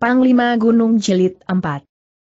Panglima Gunung Jelit 4.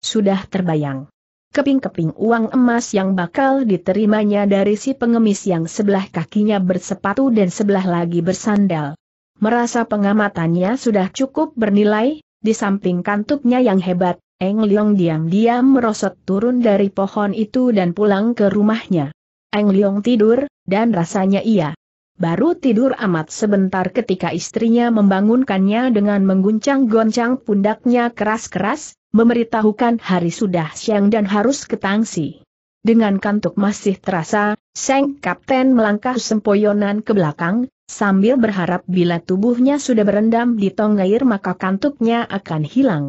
Sudah terbayang. Keping-keping uang emas yang bakal diterimanya dari si pengemis yang sebelah kakinya bersepatu dan sebelah lagi bersandal. Merasa pengamatannya sudah cukup bernilai, di samping kantuknya yang hebat, Eng Leong diam-diam merosot turun dari pohon itu dan pulang ke rumahnya. Eng Leong tidur, dan rasanya ia baru tidur amat sebentar ketika istrinya membangunkannya dengan mengguncang-goncang pundaknya keras-keras, memberitahukan hari sudah siang dan harus ke Tangsi. Dengan kantuk masih terasa, Seng Kapten melangkah sempoyonan ke belakang, sambil berharap bila tubuhnya sudah berendam di tong air maka kantuknya akan hilang.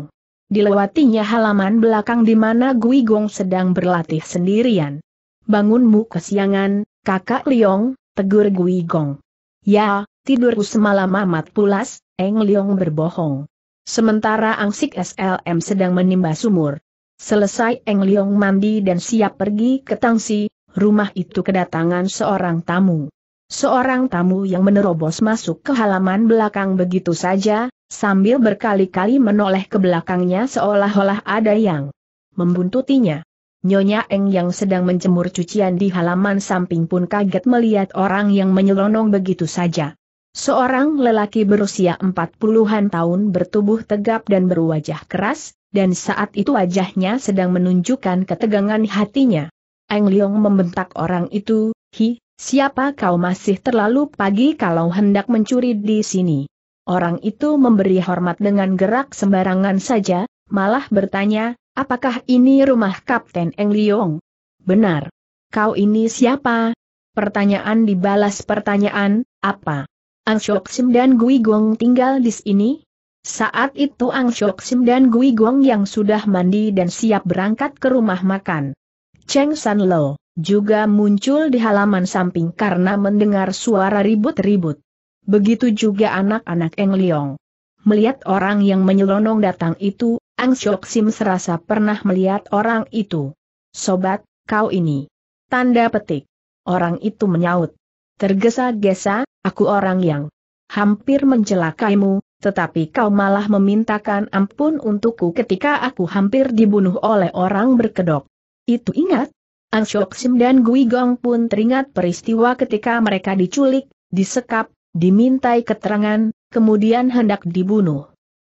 Dilewatinya halaman belakang di mana Gui Gong sedang berlatih sendirian. Bangunmu kesiangan, kakak Liong, tegur Gui Gong. Ya, tidurku semalam amat pulas, Eng Leong berbohong. Sementara angsik SLM sedang menimba sumur. Selesai Eng Leong mandi dan siap pergi ke Tangsi, rumah itu kedatangan seorang tamu. Seorang tamu yang menerobos masuk ke halaman belakang begitu saja, sambil berkali-kali menoleh ke belakangnya seolah-olah ada yang membuntutinya. Nyonya Eng yang sedang mencemur cucian di halaman samping pun kaget melihat orang yang menyelonong begitu saja. Seorang lelaki berusia empat puluhan tahun bertubuh tegap dan berwajah keras, dan saat itu wajahnya sedang menunjukkan ketegangan hatinya. Eng Liong membentak orang itu, Hi, siapa kau masih terlalu pagi kalau hendak mencuri di sini? Orang itu memberi hormat dengan gerak sembarangan saja, malah bertanya, Apakah ini rumah Kapten Eng Liong? Benar. Kau ini siapa? Pertanyaan dibalas pertanyaan, apa? Ang Shok Sim dan Gui Gong tinggal di sini? Saat itu Ang Shok Sim dan Gui Gong yang sudah mandi dan siap berangkat ke rumah makan. Cheng San Lo juga muncul di halaman samping karena mendengar suara ribut-ribut. Begitu juga anak-anak Eng Liong. Melihat orang yang menyelonong datang itu, Ang Syok Sim serasa pernah melihat orang itu. Sobat, kau ini. Tanda petik. Orang itu menyaut. Tergesa-gesa, aku orang yang hampir mencelakaimu, tetapi kau malah memintakan ampun untukku ketika aku hampir dibunuh oleh orang berkedok. Itu ingat? Ang Syok Sim dan Gui Gong pun teringat peristiwa ketika mereka diculik, disekap, dimintai keterangan, kemudian hendak dibunuh.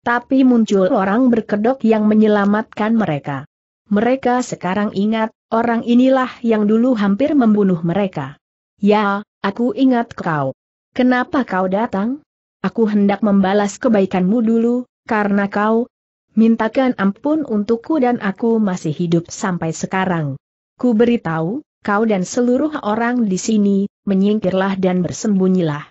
Tapi muncul orang berkedok yang menyelamatkan mereka. Mereka sekarang ingat, orang inilah yang dulu hampir membunuh mereka. Ya, aku ingat kau. Kenapa kau datang? Aku hendak membalas kebaikanmu dulu, karena kau mintakan ampun untukku dan aku masih hidup sampai sekarang. Ku beritahu, kau dan seluruh orang di sini, menyingkirlah dan bersembunyilah.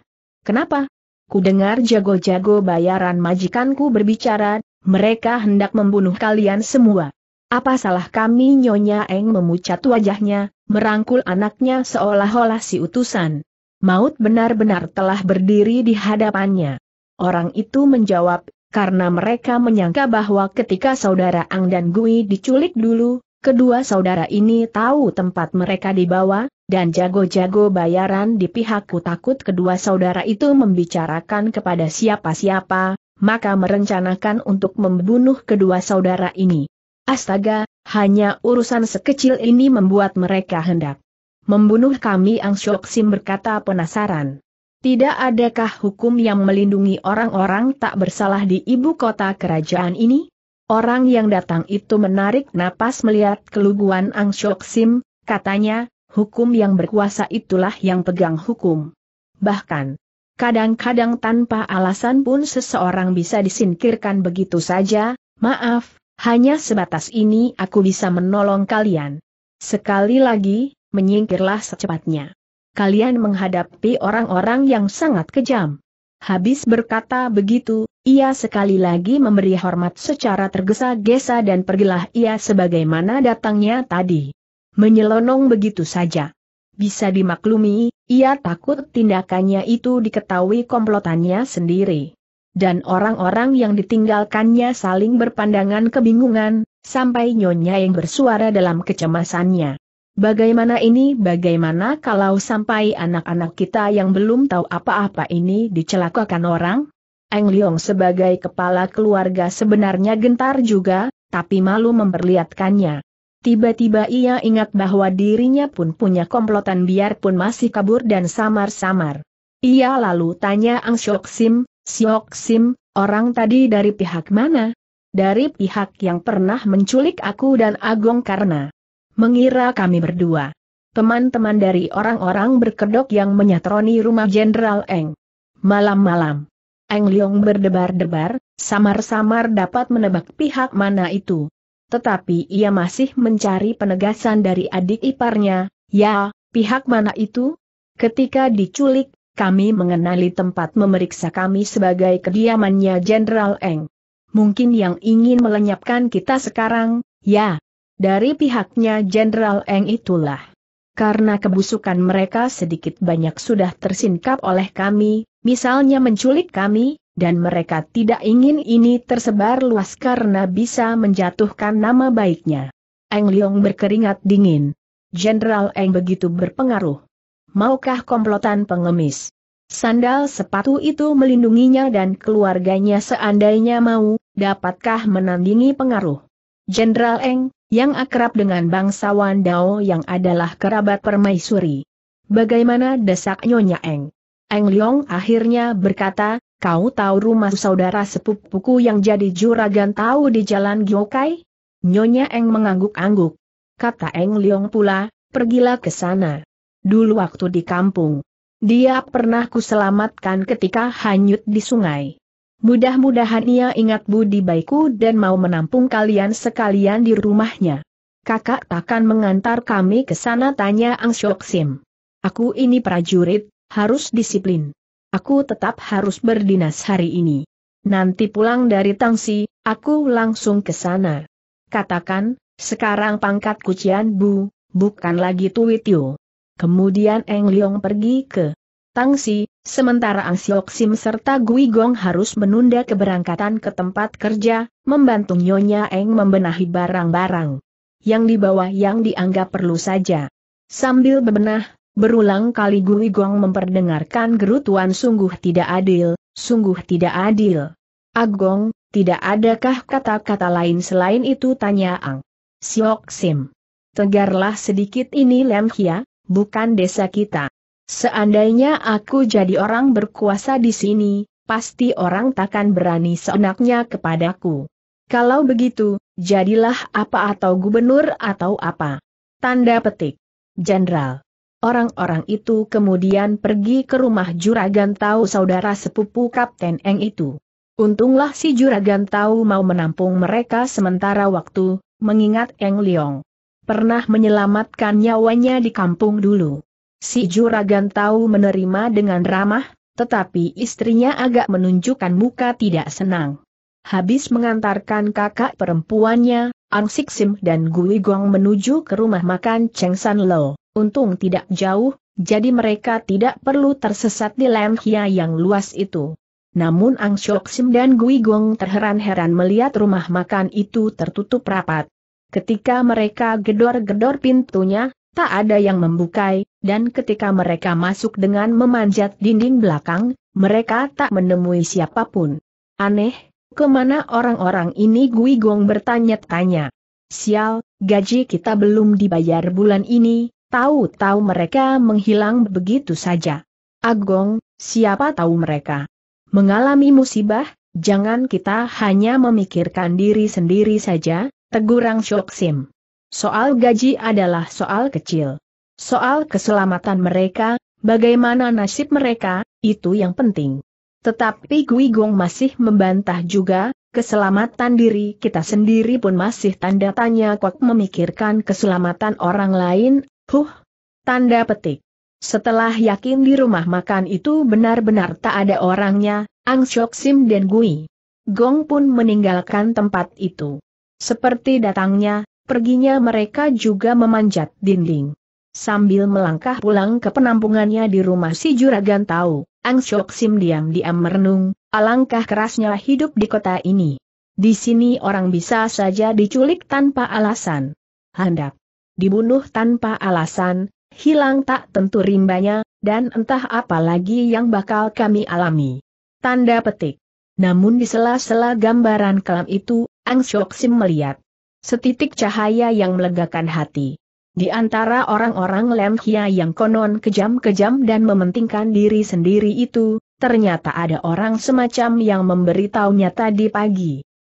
Kenapa? Kudengar jago-jago bayaran majikanku berbicara, mereka hendak membunuh kalian semua. Apa salah kami Nyonya Eng memucat wajahnya, merangkul anaknya seolah-olah si utusan. Maut benar-benar telah berdiri di hadapannya. Orang itu menjawab, karena mereka menyangka bahwa ketika saudara Ang dan Gui diculik dulu, Kedua saudara ini tahu tempat mereka dibawa, dan jago-jago bayaran di pihakku takut kedua saudara itu membicarakan kepada siapa-siapa, maka merencanakan untuk membunuh kedua saudara ini. Astaga, hanya urusan sekecil ini membuat mereka hendak membunuh kami Ang Syok Sim berkata penasaran. Tidak adakah hukum yang melindungi orang-orang tak bersalah di ibu kota kerajaan ini? Orang yang datang itu menarik napas melihat keluguan Ang Shok Sim, katanya, hukum yang berkuasa itulah yang pegang hukum. Bahkan, kadang-kadang tanpa alasan pun seseorang bisa disingkirkan begitu saja, maaf, hanya sebatas ini aku bisa menolong kalian. Sekali lagi, menyingkirlah secepatnya. Kalian menghadapi orang-orang yang sangat kejam. Habis berkata begitu, ia sekali lagi memberi hormat secara tergesa-gesa dan pergilah ia sebagaimana datangnya tadi. Menyelonong begitu saja. Bisa dimaklumi, ia takut tindakannya itu diketahui komplotannya sendiri. Dan orang-orang yang ditinggalkannya saling berpandangan kebingungan, sampai nyonya yang bersuara dalam kecemasannya. Bagaimana ini bagaimana kalau sampai anak-anak kita yang belum tahu apa-apa ini dicelakakan orang? Eng Leong sebagai kepala keluarga sebenarnya gentar juga, tapi malu memperlihatkannya. Tiba-tiba ia ingat bahwa dirinya pun punya komplotan biarpun masih kabur dan samar-samar. Ia lalu tanya Ang Siok Sim, Siok Sim, orang tadi dari pihak mana? Dari pihak yang pernah menculik aku dan Agong karena mengira kami berdua. Teman-teman dari orang-orang berkedok yang menyatroni rumah Jenderal Eng. Malam-malam. Eng Leong berdebar-debar, samar-samar dapat menebak pihak mana itu. Tetapi ia masih mencari penegasan dari adik iparnya, ya, pihak mana itu? Ketika diculik, kami mengenali tempat memeriksa kami sebagai kediamannya Jenderal Eng. Mungkin yang ingin melenyapkan kita sekarang, ya, dari pihaknya Jenderal Eng itulah. Karena kebusukan mereka sedikit banyak sudah tersingkap oleh kami, misalnya menculik kami, dan mereka tidak ingin ini tersebar luas karena bisa menjatuhkan nama baiknya. Eng Leong berkeringat dingin. Jenderal Eng begitu berpengaruh. Maukah komplotan pengemis? Sandal sepatu itu melindunginya dan keluarganya seandainya mau, dapatkah menandingi pengaruh? Jenderal Eng, yang akrab dengan bangsawan Dao yang adalah kerabat permaisuri. Bagaimana desak Nyonya Eng? Eng Leong akhirnya berkata, kau tahu rumah saudara sepupuku yang jadi juragan tahu di jalan Gyokai? Nyonya Eng mengangguk-angguk. Kata Eng Leong pula, pergilah ke sana. Dulu waktu di kampung. Dia pernah ku ketika hanyut di sungai. Mudah-mudahan ia ingat budi baikku dan mau menampung kalian sekalian di rumahnya. Kakak takkan mengantar kami ke sana tanya Ang Syok Sim. Aku ini prajurit, harus disiplin. Aku tetap harus berdinas hari ini. Nanti pulang dari Tangsi, aku langsung ke sana. Katakan, sekarang pangkat kucian Bu, bukan lagi Tuitio. Kemudian Eng Leong pergi ke Tangsi, sementara Ang Siok Sim serta Gui Gong harus menunda keberangkatan ke tempat kerja, membantu Nyonya Eng membenahi barang-barang yang dibawa yang dianggap perlu saja. Sambil bebenah, Berulang kali Gui Gong memperdengarkan gerutuan sungguh tidak adil, sungguh tidak adil. Agong, tidak adakah kata-kata lain selain itu tanya Ang. Siok Sim. Tegarlah sedikit ini Lem Hia, bukan desa kita. Seandainya aku jadi orang berkuasa di sini, pasti orang takkan berani seenaknya kepadaku. Kalau begitu, jadilah apa atau gubernur atau apa. Tanda petik. Jenderal. Orang-orang itu kemudian pergi ke rumah juragan tahu saudara sepupu Kapten Eng itu. Untunglah si juragan tahu mau menampung mereka sementara waktu, mengingat Eng Liong. Pernah menyelamatkan nyawanya di kampung dulu. Si juragan tahu menerima dengan ramah, tetapi istrinya agak menunjukkan muka tidak senang. Habis mengantarkan kakak perempuannya, Ang Siksim dan Gui Gong menuju ke rumah makan Cheng San Lo, untung tidak jauh, jadi mereka tidak perlu tersesat di Lemhia yang luas itu. Namun Ang Shoksim dan Gui Gong terheran-heran melihat rumah makan itu tertutup rapat. Ketika mereka gedor-gedor pintunya, tak ada yang membukai, dan ketika mereka masuk dengan memanjat dinding belakang, mereka tak menemui siapapun. Aneh, kemana orang-orang ini Gui Gong bertanya-tanya. Sial, gaji kita belum dibayar bulan ini, tahu-tahu mereka menghilang begitu saja. Agong, siapa tahu mereka mengalami musibah, jangan kita hanya memikirkan diri sendiri saja, tegurang Shok Sim. Soal gaji adalah soal kecil. Soal keselamatan mereka, bagaimana nasib mereka, itu yang penting. Tetapi Gui Gong masih membantah juga, keselamatan diri kita sendiri pun masih tanda tanya kok memikirkan keselamatan orang lain, huh, tanda petik. Setelah yakin di rumah makan itu benar-benar tak ada orangnya, Ang Shok Sim dan Gui. Gong pun meninggalkan tempat itu. Seperti datangnya, perginya mereka juga memanjat dinding sambil melangkah pulang ke penampungannya di rumah si juragan tahu. Ang Syok Sim diam-diam merenung, alangkah kerasnya hidup di kota ini. Di sini orang bisa saja diculik tanpa alasan. Handap. Dibunuh tanpa alasan, hilang tak tentu rimbanya, dan entah apa lagi yang bakal kami alami. Tanda petik. Namun di sela-sela gambaran kelam itu, Ang Syok Sim melihat setitik cahaya yang melegakan hati. Di antara orang-orang Lemhia yang konon kejam-kejam dan mementingkan diri sendiri itu, ternyata ada orang semacam yang memberitahunya tadi pagi.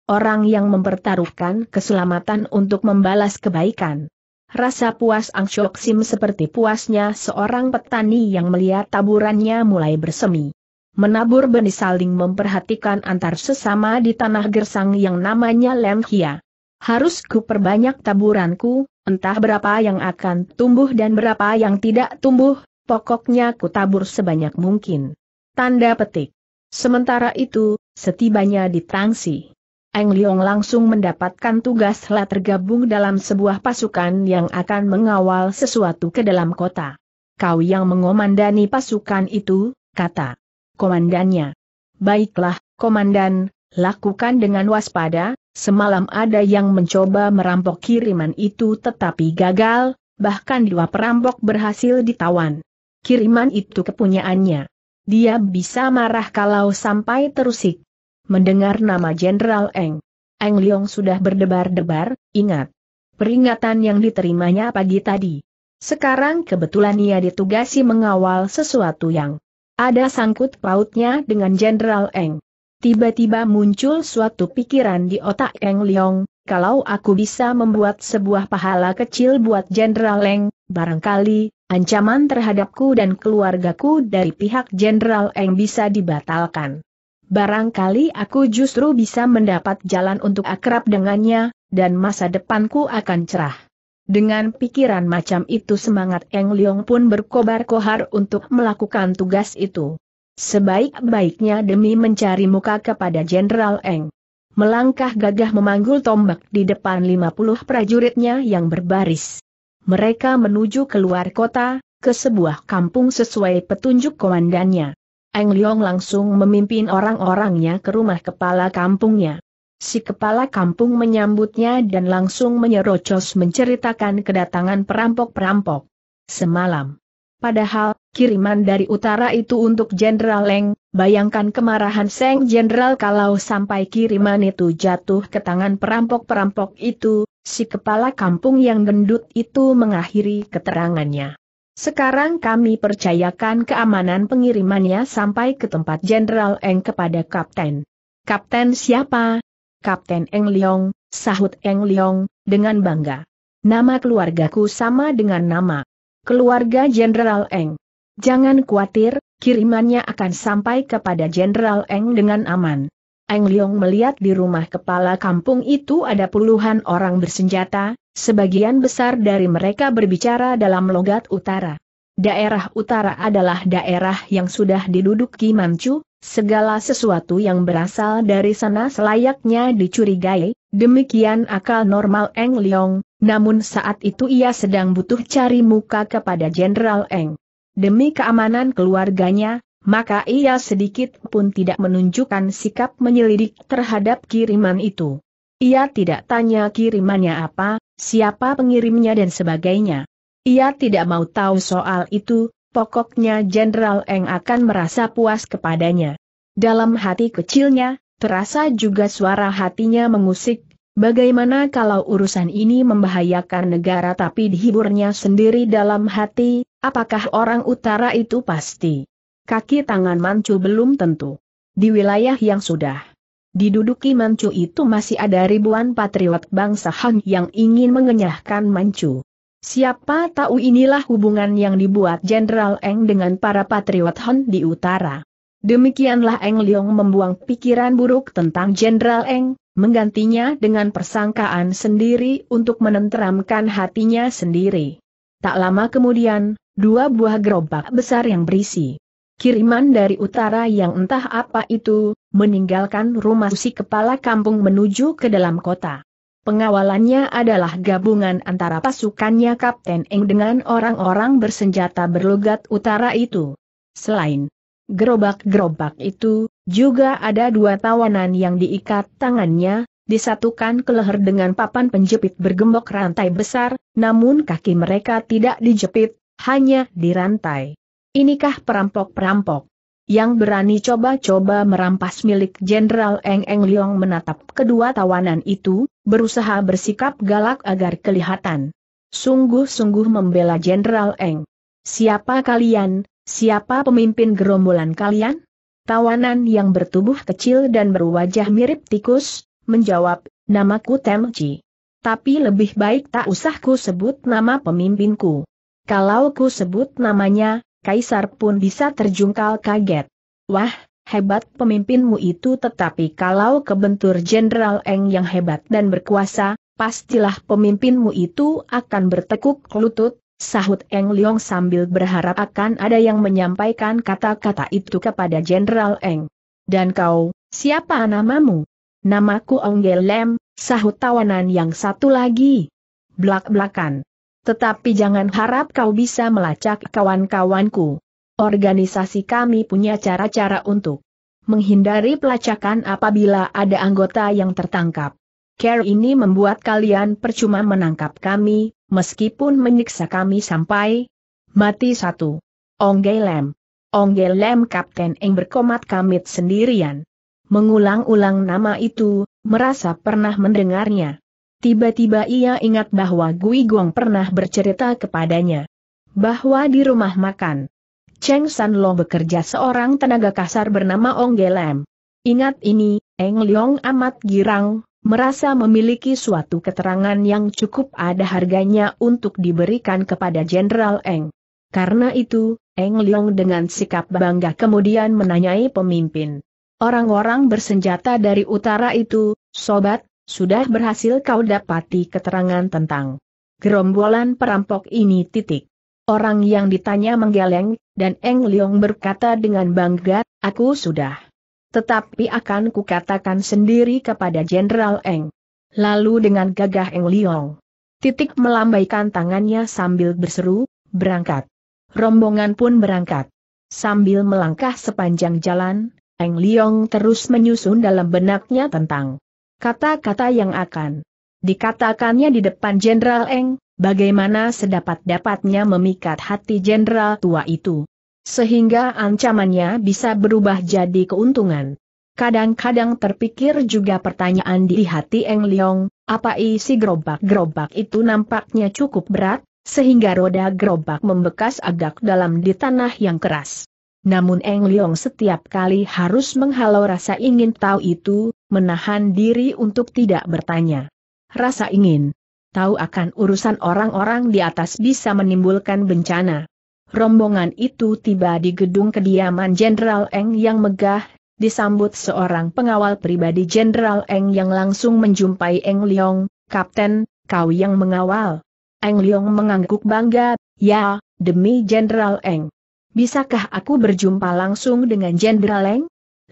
Orang yang mempertaruhkan keselamatan untuk membalas kebaikan. Rasa puas Ang Shok Sim seperti puasnya seorang petani yang melihat taburannya mulai bersemi. Menabur benih saling memperhatikan antar sesama di tanah gersang yang namanya Lemhia. Harus ku perbanyak taburanku, entah berapa yang akan tumbuh dan berapa yang tidak tumbuh, pokoknya ku tabur sebanyak mungkin. Tanda petik. Sementara itu, setibanya di Tangsi, Eng Leong langsung mendapatkan tugas telah tergabung dalam sebuah pasukan yang akan mengawal sesuatu ke dalam kota. Kau yang mengomandani pasukan itu, kata komandannya. Baiklah, komandan, Lakukan dengan waspada, semalam ada yang mencoba merampok kiriman itu tetapi gagal, bahkan dua perampok berhasil ditawan. Kiriman itu kepunyaannya. Dia bisa marah kalau sampai terusik. Mendengar nama Jenderal Eng. Eng Leong sudah berdebar-debar, ingat. Peringatan yang diterimanya pagi tadi. Sekarang kebetulan ia ditugasi mengawal sesuatu yang ada sangkut pautnya dengan Jenderal Eng. Tiba-tiba muncul suatu pikiran di otak Eng Leong, kalau aku bisa membuat sebuah pahala kecil buat Jenderal Eng, barangkali, ancaman terhadapku dan keluargaku dari pihak Jenderal Eng bisa dibatalkan. Barangkali aku justru bisa mendapat jalan untuk akrab dengannya, dan masa depanku akan cerah. Dengan pikiran macam itu semangat Eng Leong pun berkobar-kohar untuk melakukan tugas itu. Sebaik-baiknya demi mencari muka kepada Jenderal Eng. Melangkah gagah memanggul tombak di depan 50 prajuritnya yang berbaris. Mereka menuju keluar kota, ke sebuah kampung sesuai petunjuk komandannya. Eng Leong langsung memimpin orang-orangnya ke rumah kepala kampungnya. Si kepala kampung menyambutnya dan langsung menyerocos menceritakan kedatangan perampok-perampok. Semalam, Padahal, kiriman dari utara itu untuk Jenderal Leng, bayangkan kemarahan Seng Jenderal kalau sampai kiriman itu jatuh ke tangan perampok-perampok itu, si kepala kampung yang gendut itu mengakhiri keterangannya. Sekarang kami percayakan keamanan pengirimannya sampai ke tempat Jenderal Eng kepada Kapten. Kapten siapa? Kapten Eng Liong, sahut Eng Liong, dengan bangga. Nama keluargaku sama dengan nama keluarga Jenderal Eng. Jangan khawatir, kirimannya akan sampai kepada Jenderal Eng dengan aman. Eng Leong melihat di rumah kepala kampung itu ada puluhan orang bersenjata, sebagian besar dari mereka berbicara dalam logat utara. Daerah utara adalah daerah yang sudah diduduki Manchu, segala sesuatu yang berasal dari sana selayaknya dicurigai, Demikian akal normal Eng Liong, namun saat itu ia sedang butuh cari muka kepada Jenderal Eng. Demi keamanan keluarganya, maka ia sedikit pun tidak menunjukkan sikap menyelidik terhadap kiriman itu. Ia tidak tanya kirimannya apa, siapa pengirimnya dan sebagainya. Ia tidak mau tahu soal itu, pokoknya Jenderal Eng akan merasa puas kepadanya. Dalam hati kecilnya, Terasa juga suara hatinya mengusik, bagaimana kalau urusan ini membahayakan negara tapi dihiburnya sendiri dalam hati, apakah orang utara itu pasti? Kaki tangan Mancu belum tentu. Di wilayah yang sudah diduduki Manchu itu masih ada ribuan patriot bangsa Han yang ingin mengenyahkan Manchu. Siapa tahu inilah hubungan yang dibuat Jenderal Eng dengan para patriot Han di utara. Demikianlah Eng Liong membuang pikiran buruk tentang Jenderal Eng, menggantinya dengan persangkaan sendiri untuk menenteramkan hatinya sendiri. Tak lama kemudian, dua buah gerobak besar yang berisi kiriman dari utara yang entah apa itu, meninggalkan rumah si kepala kampung menuju ke dalam kota. Pengawalannya adalah gabungan antara pasukannya Kapten Eng dengan orang-orang bersenjata berlogat utara itu. Selain Gerobak-gerobak itu, juga ada dua tawanan yang diikat tangannya, disatukan ke leher dengan papan penjepit bergembok rantai besar, namun kaki mereka tidak dijepit, hanya dirantai. Inikah perampok-perampok? Yang berani coba-coba merampas milik Jenderal Eng Eng Leong menatap kedua tawanan itu, berusaha bersikap galak agar kelihatan. Sungguh-sungguh membela Jenderal Eng. Siapa kalian, Siapa pemimpin gerombolan kalian? Tawanan yang bertubuh kecil dan berwajah mirip tikus, menjawab, namaku Temci. Tapi lebih baik tak usah ku sebut nama pemimpinku. Kalau ku sebut namanya, Kaisar pun bisa terjungkal kaget. Wah, hebat pemimpinmu itu tetapi kalau kebentur Jenderal Eng yang hebat dan berkuasa, pastilah pemimpinmu itu akan bertekuk lutut, sahut Eng Liong sambil berharap akan ada yang menyampaikan kata-kata itu kepada Jenderal Eng. Dan kau, siapa namamu? Namaku Onggel Lem, sahut tawanan yang satu lagi. Belak-belakan. Tetapi jangan harap kau bisa melacak kawan-kawanku. Organisasi kami punya cara-cara untuk menghindari pelacakan apabila ada anggota yang tertangkap. Care ini membuat kalian percuma menangkap kami, meskipun menyiksa kami sampai mati satu. Ongge lem. Ongge lem kapten Eng berkomat kamit sendirian. Mengulang-ulang nama itu, merasa pernah mendengarnya. Tiba-tiba ia ingat bahwa Gui Gong pernah bercerita kepadanya. Bahwa di rumah makan, Cheng San Long bekerja seorang tenaga kasar bernama Ong Lem. Ingat ini, Eng Leong amat girang, Merasa memiliki suatu keterangan yang cukup ada harganya untuk diberikan kepada Jenderal Eng. Karena itu, Eng Leong dengan sikap bangga kemudian menanyai pemimpin. Orang-orang bersenjata dari utara itu, sobat, sudah berhasil kau dapati keterangan tentang gerombolan perampok ini titik. Orang yang ditanya menggeleng, dan Eng Leong berkata dengan bangga, aku sudah tetapi akan kukatakan sendiri kepada Jenderal Eng. Lalu dengan gagah Eng Liong. Titik melambaikan tangannya sambil berseru, berangkat. Rombongan pun berangkat. Sambil melangkah sepanjang jalan, Eng Liong terus menyusun dalam benaknya tentang kata-kata yang akan dikatakannya di depan Jenderal Eng, bagaimana sedapat-dapatnya memikat hati jenderal tua itu sehingga ancamannya bisa berubah jadi keuntungan. Kadang-kadang terpikir juga pertanyaan di hati Eng Liong, apa isi gerobak-gerobak itu nampaknya cukup berat, sehingga roda gerobak membekas agak dalam di tanah yang keras. Namun Eng Liong setiap kali harus menghalau rasa ingin tahu itu, menahan diri untuk tidak bertanya. Rasa ingin tahu akan urusan orang-orang di atas bisa menimbulkan bencana rombongan itu tiba di gedung kediaman Jenderal Eng yang megah, disambut seorang pengawal pribadi Jenderal Eng yang langsung menjumpai Eng Leong, Kapten, kau yang mengawal. Eng Leong mengangguk bangga, ya, demi Jenderal Eng. Bisakah aku berjumpa langsung dengan Jenderal Eng?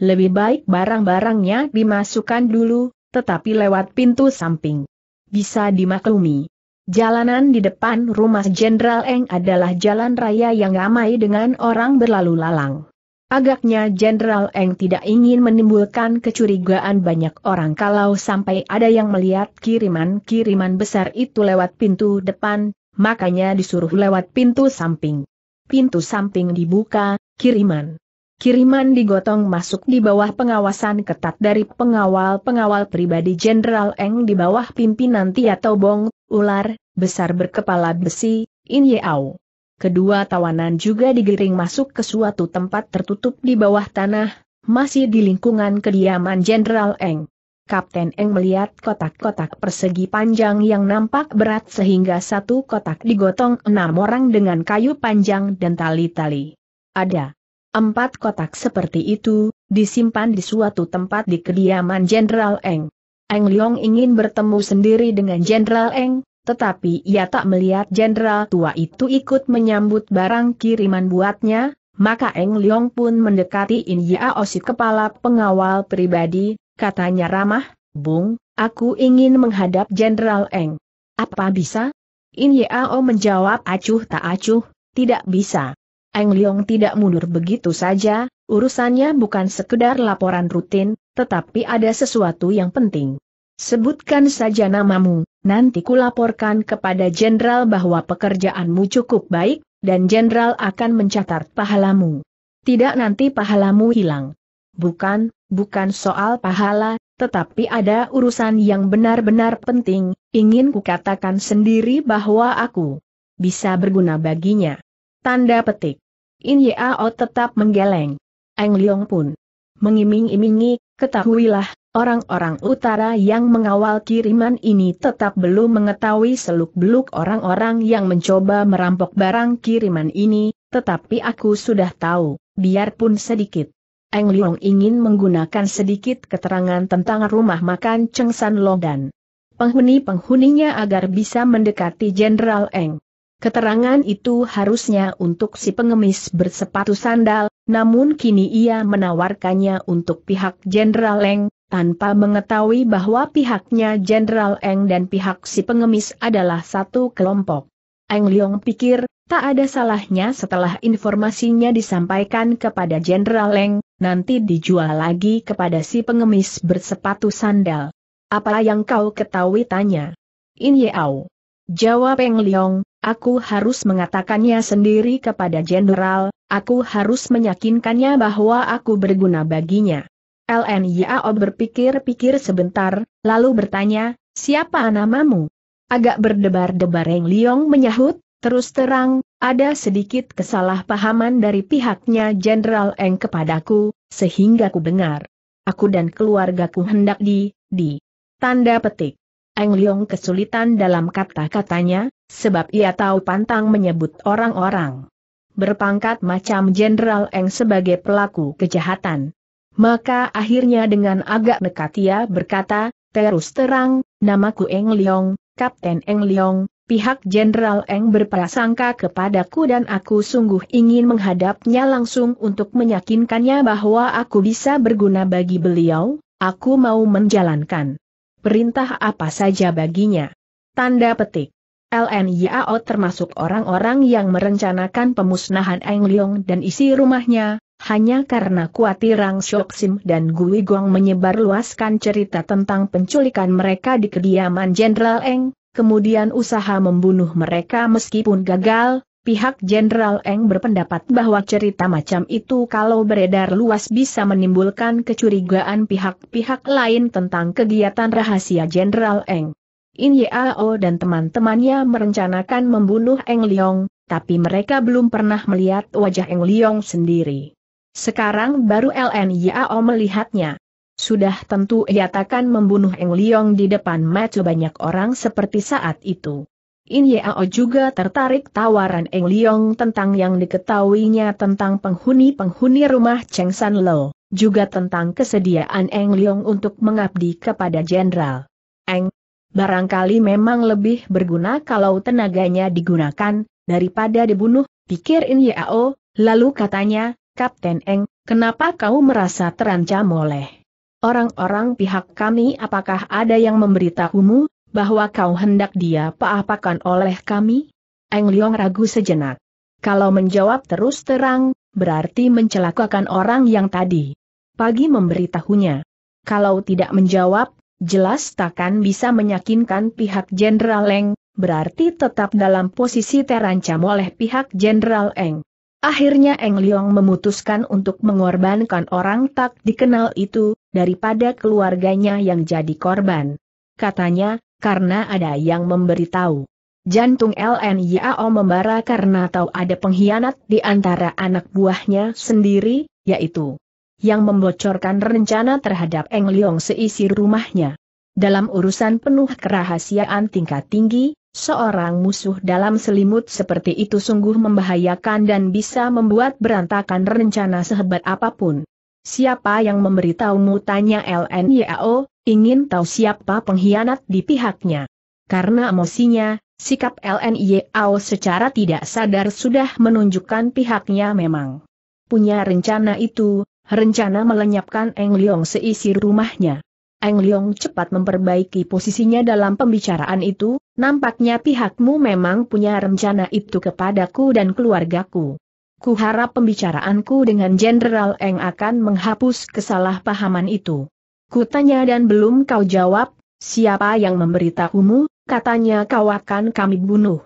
Lebih baik barang-barangnya dimasukkan dulu, tetapi lewat pintu samping. Bisa dimaklumi. Jalanan di depan rumah Jenderal Eng adalah jalan raya yang ramai dengan orang berlalu lalang. Agaknya Jenderal Eng tidak ingin menimbulkan kecurigaan banyak orang kalau sampai ada yang melihat kiriman-kiriman besar itu lewat pintu depan, makanya disuruh lewat pintu samping. Pintu samping dibuka, kiriman. Kiriman digotong masuk di bawah pengawasan ketat dari pengawal-pengawal pribadi Jenderal Eng di bawah pimpinan Tia Tobong ular, besar berkepala besi, In Yeau. Kedua tawanan juga digiring masuk ke suatu tempat tertutup di bawah tanah, masih di lingkungan kediaman Jenderal Eng. Kapten Eng melihat kotak-kotak persegi panjang yang nampak berat sehingga satu kotak digotong enam orang dengan kayu panjang dan tali-tali. Ada empat kotak seperti itu, disimpan di suatu tempat di kediaman Jenderal Eng. Eng Leong ingin bertemu sendiri dengan Jenderal Eng, tetapi ia tak melihat jenderal tua itu ikut menyambut barang kiriman buatnya, maka Eng Leong pun mendekati In Osi kepala pengawal pribadi, katanya ramah, Bung, aku ingin menghadap Jenderal Eng. Apa bisa? In Yao menjawab acuh tak acuh, tidak bisa. Eng Leong tidak mundur begitu saja, urusannya bukan sekedar laporan rutin, tetapi ada sesuatu yang penting. Sebutkan saja namamu, nanti kulaporkan kepada jenderal bahwa pekerjaanmu cukup baik, dan jenderal akan mencatat pahalamu. Tidak nanti pahalamu hilang. Bukan, bukan soal pahala, tetapi ada urusan yang benar-benar penting, ingin kukatakan sendiri bahwa aku bisa berguna baginya. Tanda petik. In Yao tetap menggeleng. Eng Leong pun mengiming-imingi, ketahuilah, orang-orang utara yang mengawal kiriman ini tetap belum mengetahui seluk-beluk orang-orang yang mencoba merampok barang kiriman ini, tetapi aku sudah tahu, biarpun sedikit. Eng Liong ingin menggunakan sedikit keterangan tentang rumah makan Cheng San Long dan penghuni-penghuninya agar bisa mendekati Jenderal Eng. Keterangan itu harusnya untuk si pengemis bersepatu sandal, namun kini ia menawarkannya untuk pihak Jenderal Eng, tanpa mengetahui bahwa pihaknya Jenderal Eng dan pihak si pengemis adalah satu kelompok. Eng Leong pikir, tak ada salahnya setelah informasinya disampaikan kepada Jenderal Eng, nanti dijual lagi kepada si pengemis bersepatu sandal. Apa yang kau ketahui tanya? In Yeau. Jawab Eng Leong, aku harus mengatakannya sendiri kepada Jenderal, Aku harus meyakinkannya bahwa aku berguna baginya. LN Yao berpikir-pikir sebentar, lalu bertanya, siapa namamu? Agak berdebar-debar Eng Liong menyahut, terus terang, ada sedikit kesalahpahaman dari pihaknya Jenderal Eng kepadaku, sehingga ku dengar. Aku dan keluargaku hendak di, di. Tanda petik. Eng Liong kesulitan dalam kata-katanya, sebab ia tahu pantang menyebut orang-orang berpangkat macam Jenderal Eng sebagai pelaku kejahatan. Maka akhirnya dengan agak nekat ia berkata, terus terang, namaku Eng Leong, Kapten Eng Leong, pihak Jenderal Eng berprasangka kepadaku dan aku sungguh ingin menghadapnya langsung untuk meyakinkannya bahwa aku bisa berguna bagi beliau, aku mau menjalankan perintah apa saja baginya. Tanda petik. LNYAO termasuk orang-orang yang merencanakan pemusnahan Eng Leong dan isi rumahnya, hanya karena kuatir Rang Sim dan Gui Guang menyebar cerita tentang penculikan mereka di kediaman Jenderal Eng, kemudian usaha membunuh mereka meskipun gagal, pihak Jenderal Eng berpendapat bahwa cerita macam itu kalau beredar luas bisa menimbulkan kecurigaan pihak-pihak lain tentang kegiatan rahasia Jenderal Eng. In Yao dan teman-temannya merencanakan membunuh Eng Liong, tapi mereka belum pernah melihat wajah Eng Liong sendiri. Sekarang baru LN Yao melihatnya. Sudah tentu ia takkan membunuh Eng Liong di depan mata banyak orang seperti saat itu. In Yao juga tertarik tawaran Eng Liong tentang yang diketahuinya tentang penghuni-penghuni rumah Cheng San Lo, juga tentang kesediaan Eng Liong untuk mengabdi kepada jenderal. Eng, barangkali memang lebih berguna kalau tenaganya digunakan, daripada dibunuh, pikir In Yao, lalu katanya, Kapten Eng, kenapa kau merasa terancam oleh orang-orang pihak kami apakah ada yang memberitahumu, bahwa kau hendak dia apakan oleh kami? Eng Liong ragu sejenak. Kalau menjawab terus terang, berarti mencelakakan orang yang tadi. Pagi memberitahunya. Kalau tidak menjawab, jelas takkan bisa meyakinkan pihak Jenderal Eng, berarti tetap dalam posisi terancam oleh pihak Jenderal Eng. Akhirnya Eng Leong memutuskan untuk mengorbankan orang tak dikenal itu, daripada keluarganya yang jadi korban. Katanya, karena ada yang memberitahu. Jantung LNYAO membara karena tahu ada pengkhianat di antara anak buahnya sendiri, yaitu yang membocorkan rencana terhadap Eng Leong seisi rumahnya. Dalam urusan penuh kerahasiaan tingkat tinggi, seorang musuh dalam selimut seperti itu sungguh membahayakan dan bisa membuat berantakan rencana sehebat apapun. Siapa yang memberitahumu tanya LNYAO, ingin tahu siapa pengkhianat di pihaknya. Karena emosinya, sikap LNYAO secara tidak sadar sudah menunjukkan pihaknya memang punya rencana itu, rencana melenyapkan Eng Leong seisi rumahnya. Eng Leong cepat memperbaiki posisinya dalam pembicaraan itu, nampaknya pihakmu memang punya rencana itu kepadaku dan keluargaku. Kuharap pembicaraanku dengan Jenderal Eng akan menghapus kesalahpahaman itu. Kutanya dan belum kau jawab, siapa yang memberitahumu, katanya kau akan kami bunuh.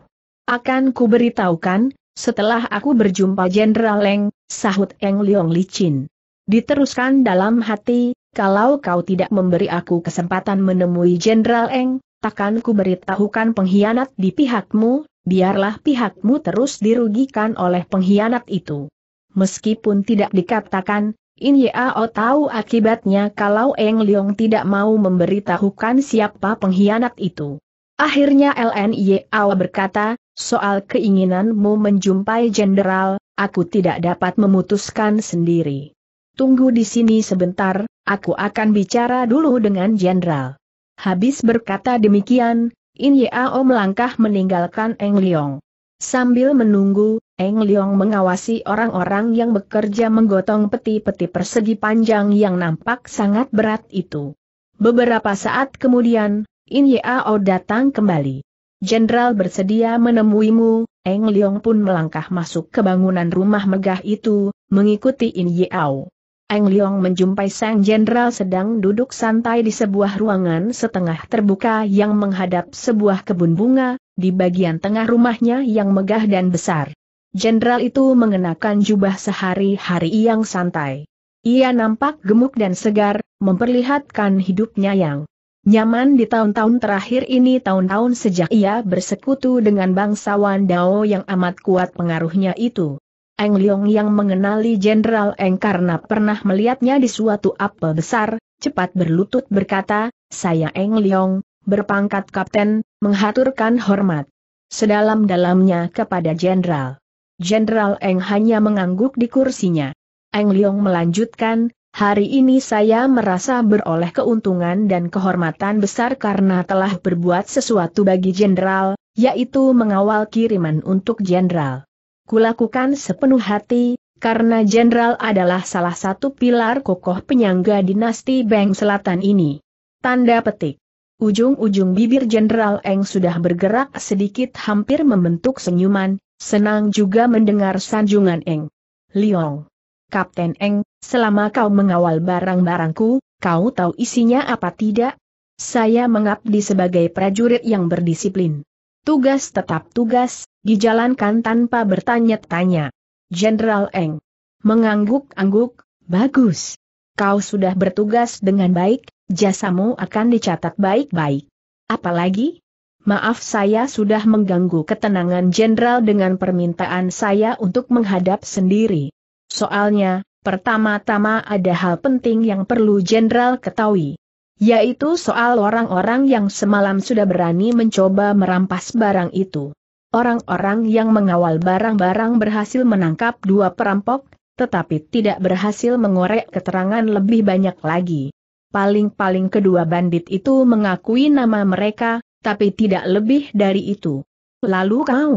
Akan ku beritahukan, setelah aku berjumpa Jenderal Eng, sahut Eng Leong licin. Diteruskan dalam hati, kalau kau tidak memberi aku kesempatan menemui Jenderal Eng, takkan ku beritahukan pengkhianat di pihakmu, biarlah pihakmu terus dirugikan oleh pengkhianat itu. Meskipun tidak dikatakan, In Yao tahu akibatnya kalau Eng Leong tidak mau memberitahukan siapa pengkhianat itu. Akhirnya Ln Yao berkata, soal keinginanmu menjumpai jenderal, aku tidak dapat memutuskan sendiri. Tunggu di sini sebentar, aku akan bicara dulu dengan jenderal. Habis berkata demikian, In Yao melangkah meninggalkan Eng Leong. Sambil menunggu, Eng Leong mengawasi orang-orang yang bekerja menggotong peti-peti persegi panjang yang nampak sangat berat itu. Beberapa saat kemudian, In Yao datang kembali. Jenderal bersedia menemuimu, Eng Leong pun melangkah masuk ke bangunan rumah megah itu, mengikuti In Yao. Eng Leong menjumpai Sang Jenderal sedang duduk santai di sebuah ruangan setengah terbuka yang menghadap sebuah kebun bunga, di bagian tengah rumahnya yang megah dan besar. Jenderal itu mengenakan jubah sehari-hari yang santai. Ia nampak gemuk dan segar, memperlihatkan hidupnya yang nyaman di tahun-tahun terakhir ini tahun-tahun sejak ia bersekutu dengan bangsawan Dao yang amat kuat pengaruhnya itu. Eng Leong yang mengenali Jenderal Eng karena pernah melihatnya di suatu apel besar, cepat berlutut berkata, saya Eng Leong, berpangkat kapten, menghaturkan hormat. Sedalam-dalamnya kepada Jenderal. Jenderal Eng hanya mengangguk di kursinya. Eng Leong melanjutkan, Hari ini saya merasa beroleh keuntungan dan kehormatan besar karena telah berbuat sesuatu bagi jenderal, yaitu mengawal kiriman untuk jenderal. Kulakukan sepenuh hati, karena jenderal adalah salah satu pilar kokoh penyangga dinasti Beng Selatan ini. Tanda petik. Ujung-ujung bibir Jenderal Eng sudah bergerak sedikit hampir membentuk senyuman, senang juga mendengar sanjungan Eng. Liong. Kapten Eng, selama kau mengawal barang-barangku, kau tahu isinya apa tidak? Saya mengabdi sebagai prajurit yang berdisiplin. Tugas tetap tugas, dijalankan tanpa bertanya-tanya. Jenderal Eng mengangguk-angguk, bagus. Kau sudah bertugas dengan baik, jasamu akan dicatat baik-baik. Apalagi? Maaf saya sudah mengganggu ketenangan jenderal dengan permintaan saya untuk menghadap sendiri. Soalnya, pertama-tama ada hal penting yang perlu jenderal ketahui. Yaitu soal orang-orang yang semalam sudah berani mencoba merampas barang itu. Orang-orang yang mengawal barang-barang berhasil menangkap dua perampok, tetapi tidak berhasil mengorek keterangan lebih banyak lagi. Paling-paling kedua bandit itu mengakui nama mereka, tapi tidak lebih dari itu. Lalu kau,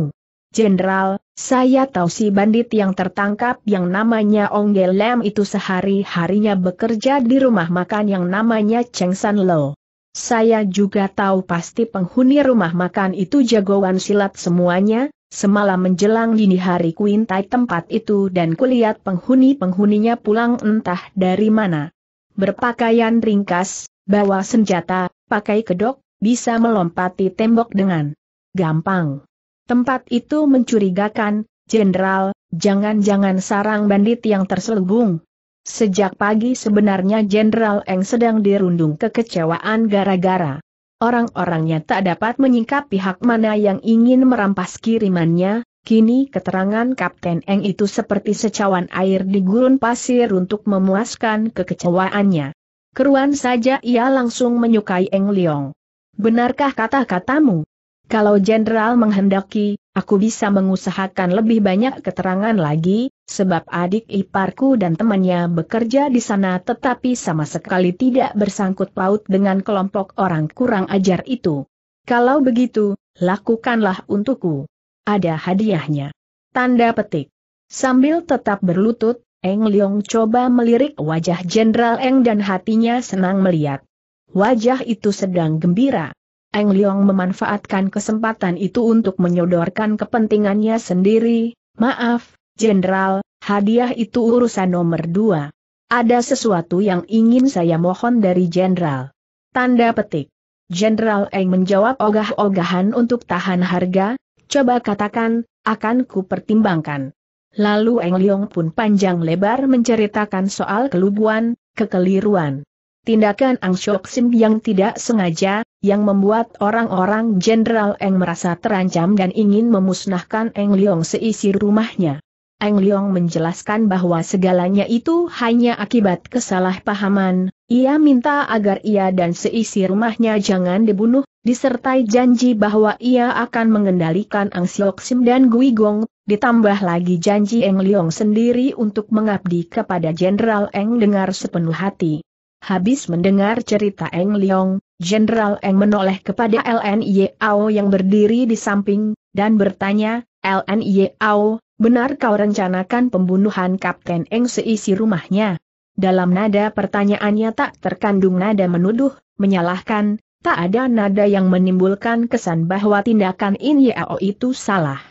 Jenderal, saya tahu si bandit yang tertangkap yang namanya Onggelem Lam itu sehari-harinya bekerja di rumah makan yang namanya Cheng San Lo. Saya juga tahu pasti penghuni rumah makan itu jagoan silat semuanya, semalam menjelang dini hari kuintai tempat itu dan kulihat penghuni-penghuninya pulang entah dari mana. Berpakaian ringkas, bawa senjata, pakai kedok, bisa melompati tembok dengan gampang. Tempat itu mencurigakan, Jenderal, jangan-jangan sarang bandit yang terselubung, Sejak pagi sebenarnya Jenderal Eng sedang dirundung kekecewaan gara-gara. Orang-orangnya tak dapat menyingkap pihak mana yang ingin merampas kirimannya, kini keterangan Kapten Eng itu seperti secawan air di gurun pasir untuk memuaskan kekecewaannya. Keruan saja ia langsung menyukai Eng Liong. Benarkah kata-katamu? Kalau Jenderal menghendaki, aku bisa mengusahakan lebih banyak keterangan lagi, sebab adik iparku dan temannya bekerja di sana tetapi sama sekali tidak bersangkut paut dengan kelompok orang kurang ajar itu. Kalau begitu, lakukanlah untukku. Ada hadiahnya. Tanda petik. Sambil tetap berlutut, Eng Leong coba melirik wajah Jenderal Eng dan hatinya senang melihat. Wajah itu sedang gembira. Eng Leong memanfaatkan kesempatan itu untuk menyodorkan kepentingannya sendiri, maaf, Jenderal, hadiah itu urusan nomor dua. Ada sesuatu yang ingin saya mohon dari Jenderal. Tanda petik. Jenderal Eng menjawab ogah-ogahan untuk tahan harga, coba katakan, akan ku pertimbangkan. Lalu Eng Leong pun panjang lebar menceritakan soal kelubuan, kekeliruan. Tindakan Ang Shok Sim yang tidak sengaja, yang membuat orang-orang Jenderal Eng merasa terancam dan ingin memusnahkan Eng Leong seisi rumahnya. Eng Leong menjelaskan bahwa segalanya itu hanya akibat kesalahpahaman, ia minta agar ia dan seisi rumahnya jangan dibunuh, disertai janji bahwa ia akan mengendalikan Ang Siok Sim dan Gui Gong, ditambah lagi janji Eng Leong sendiri untuk mengabdi kepada Jenderal Eng dengar sepenuh hati. Habis mendengar cerita Eng Leong, Jenderal Eng menoleh kepada LNYAO yang berdiri di samping, dan bertanya, LNYAO, Benar kau rencanakan pembunuhan Kapten Eng seisi rumahnya? Dalam nada pertanyaannya tak terkandung nada menuduh, menyalahkan, tak ada nada yang menimbulkan kesan bahwa tindakan In Yao itu salah.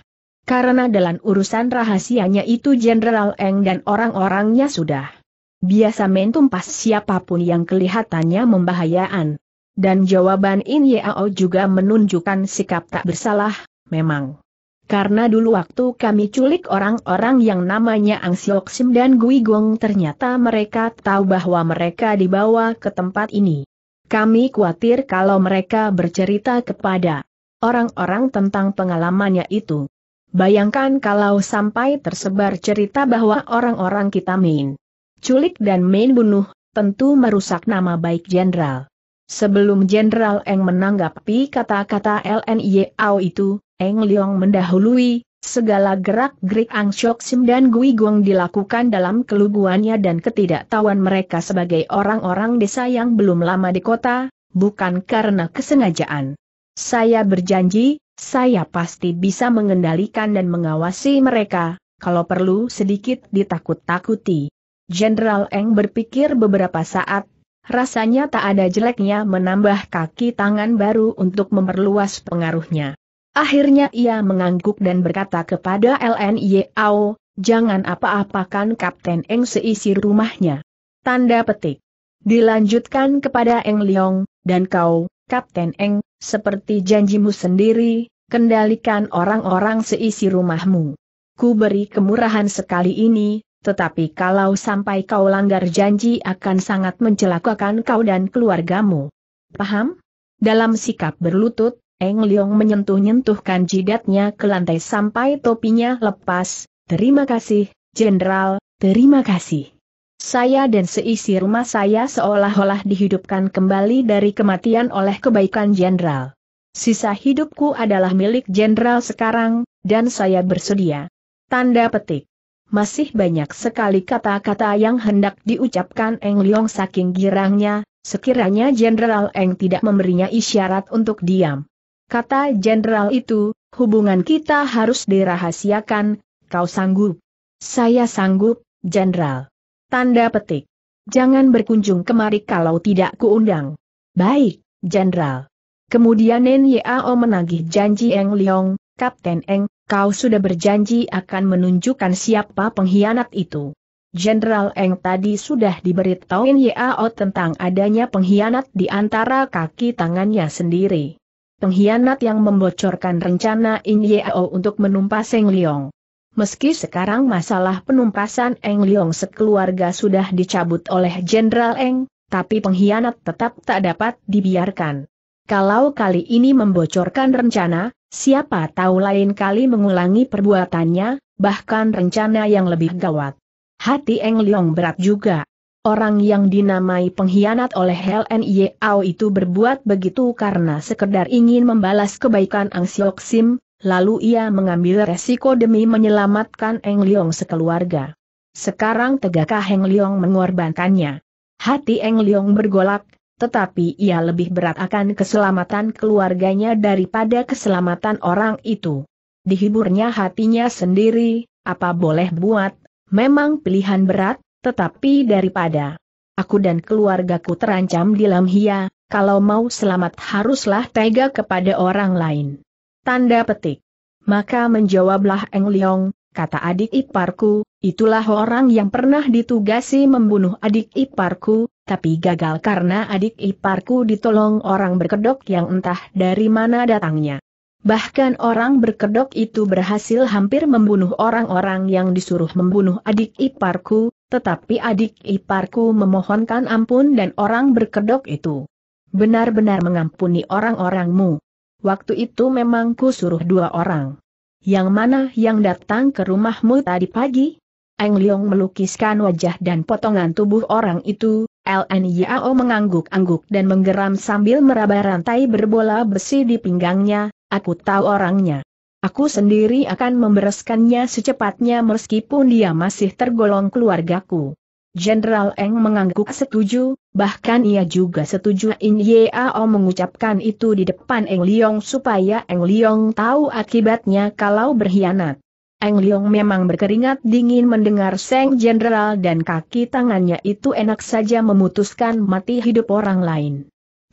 Karena dalam urusan rahasianya itu Jenderal Eng dan orang-orangnya sudah biasa mentumpas siapapun yang kelihatannya membahayaan. Dan jawaban In Yao juga menunjukkan sikap tak bersalah, memang. Karena dulu waktu kami culik orang-orang yang namanya Ang Siok Sim dan Gui Gong ternyata mereka tahu bahwa mereka dibawa ke tempat ini. Kami khawatir kalau mereka bercerita kepada orang-orang tentang pengalamannya itu. Bayangkan kalau sampai tersebar cerita bahwa orang-orang kita main culik dan main bunuh, tentu merusak nama baik jenderal. Sebelum Jenderal Eng menanggapi kata-kata LNYAO itu, Eng Leong mendahului, segala gerak-gerik Ang Shok Sim dan Gui Gong dilakukan dalam keluguannya dan ketidaktahuan mereka sebagai orang-orang desa yang belum lama di kota, bukan karena kesengajaan. Saya berjanji, saya pasti bisa mengendalikan dan mengawasi mereka, kalau perlu sedikit ditakut-takuti. Jenderal Eng berpikir beberapa saat, rasanya tak ada jeleknya menambah kaki tangan baru untuk memperluas pengaruhnya. Akhirnya ia mengangguk dan berkata kepada L.N.Y.A.O. jangan apa-apakan Kapten Eng seisi rumahnya. Tanda petik. Dilanjutkan kepada Eng Leong, dan kau, Kapten Eng, seperti janjimu sendiri, kendalikan orang-orang seisi rumahmu. Ku beri kemurahan sekali ini, tetapi kalau sampai kau langgar janji akan sangat mencelakakan kau dan keluargamu. Paham? Dalam sikap berlutut, Eng Leong menyentuh-nyentuhkan jidatnya ke lantai sampai topinya lepas, terima kasih, Jenderal, terima kasih. Saya dan seisi rumah saya seolah-olah dihidupkan kembali dari kematian oleh kebaikan Jenderal. Sisa hidupku adalah milik Jenderal sekarang, dan saya bersedia. Tanda petik. Masih banyak sekali kata-kata yang hendak diucapkan Eng Leong saking girangnya, sekiranya Jenderal Eng tidak memberinya isyarat untuk diam kata jenderal itu, hubungan kita harus dirahasiakan, kau sanggup. Saya sanggup, jenderal. Tanda petik. Jangan berkunjung kemari kalau tidak kuundang. Baik, jenderal. Kemudian Nen Yao menagih janji Eng Leong, Kapten Eng, kau sudah berjanji akan menunjukkan siapa pengkhianat itu. Jenderal Eng tadi sudah diberitahu Yao tentang adanya pengkhianat di antara kaki tangannya sendiri pengkhianat yang membocorkan rencana In Yeo untuk menumpas Eng Liong. Meski sekarang masalah penumpasan Eng Liong sekeluarga sudah dicabut oleh Jenderal Eng, tapi pengkhianat tetap tak dapat dibiarkan. Kalau kali ini membocorkan rencana, siapa tahu lain kali mengulangi perbuatannya, bahkan rencana yang lebih gawat. Hati Eng Liong berat juga. Orang yang dinamai pengkhianat oleh Helen Yao itu berbuat begitu karena sekedar ingin membalas kebaikan Ang Siok Sim, lalu ia mengambil resiko demi menyelamatkan Eng Leong sekeluarga. Sekarang tegakkah Eng Leong mengorbankannya? Hati Eng Leong bergolak, tetapi ia lebih berat akan keselamatan keluarganya daripada keselamatan orang itu. Dihiburnya hatinya sendiri, apa boleh buat, memang pilihan berat, tetapi daripada aku dan keluargaku terancam di Lamhia, kalau mau selamat haruslah tega kepada orang lain. Tanda petik. Maka menjawablah Eng Liong, kata adik iparku, itulah orang yang pernah ditugasi membunuh adik iparku, tapi gagal karena adik iparku ditolong orang berkedok yang entah dari mana datangnya. Bahkan orang berkedok itu berhasil hampir membunuh orang-orang yang disuruh membunuh adik iparku, tetapi adik iparku memohonkan ampun dan orang berkedok itu. Benar-benar mengampuni orang-orangmu. Waktu itu memang ku suruh dua orang. Yang mana yang datang ke rumahmu tadi pagi? Eng Leong melukiskan wajah dan potongan tubuh orang itu, LNYAO mengangguk-angguk dan menggeram sambil meraba rantai berbola besi di pinggangnya, aku tahu orangnya. Aku sendiri akan membereskannya secepatnya meskipun dia masih tergolong keluargaku. Jenderal Eng mengangguk setuju, bahkan ia juga setuju In Yeo mengucapkan itu di depan Eng Liong supaya Eng Liong tahu akibatnya kalau berkhianat. Eng Liong memang berkeringat dingin mendengar Seng Jenderal dan kaki tangannya itu enak saja memutuskan mati hidup orang lain.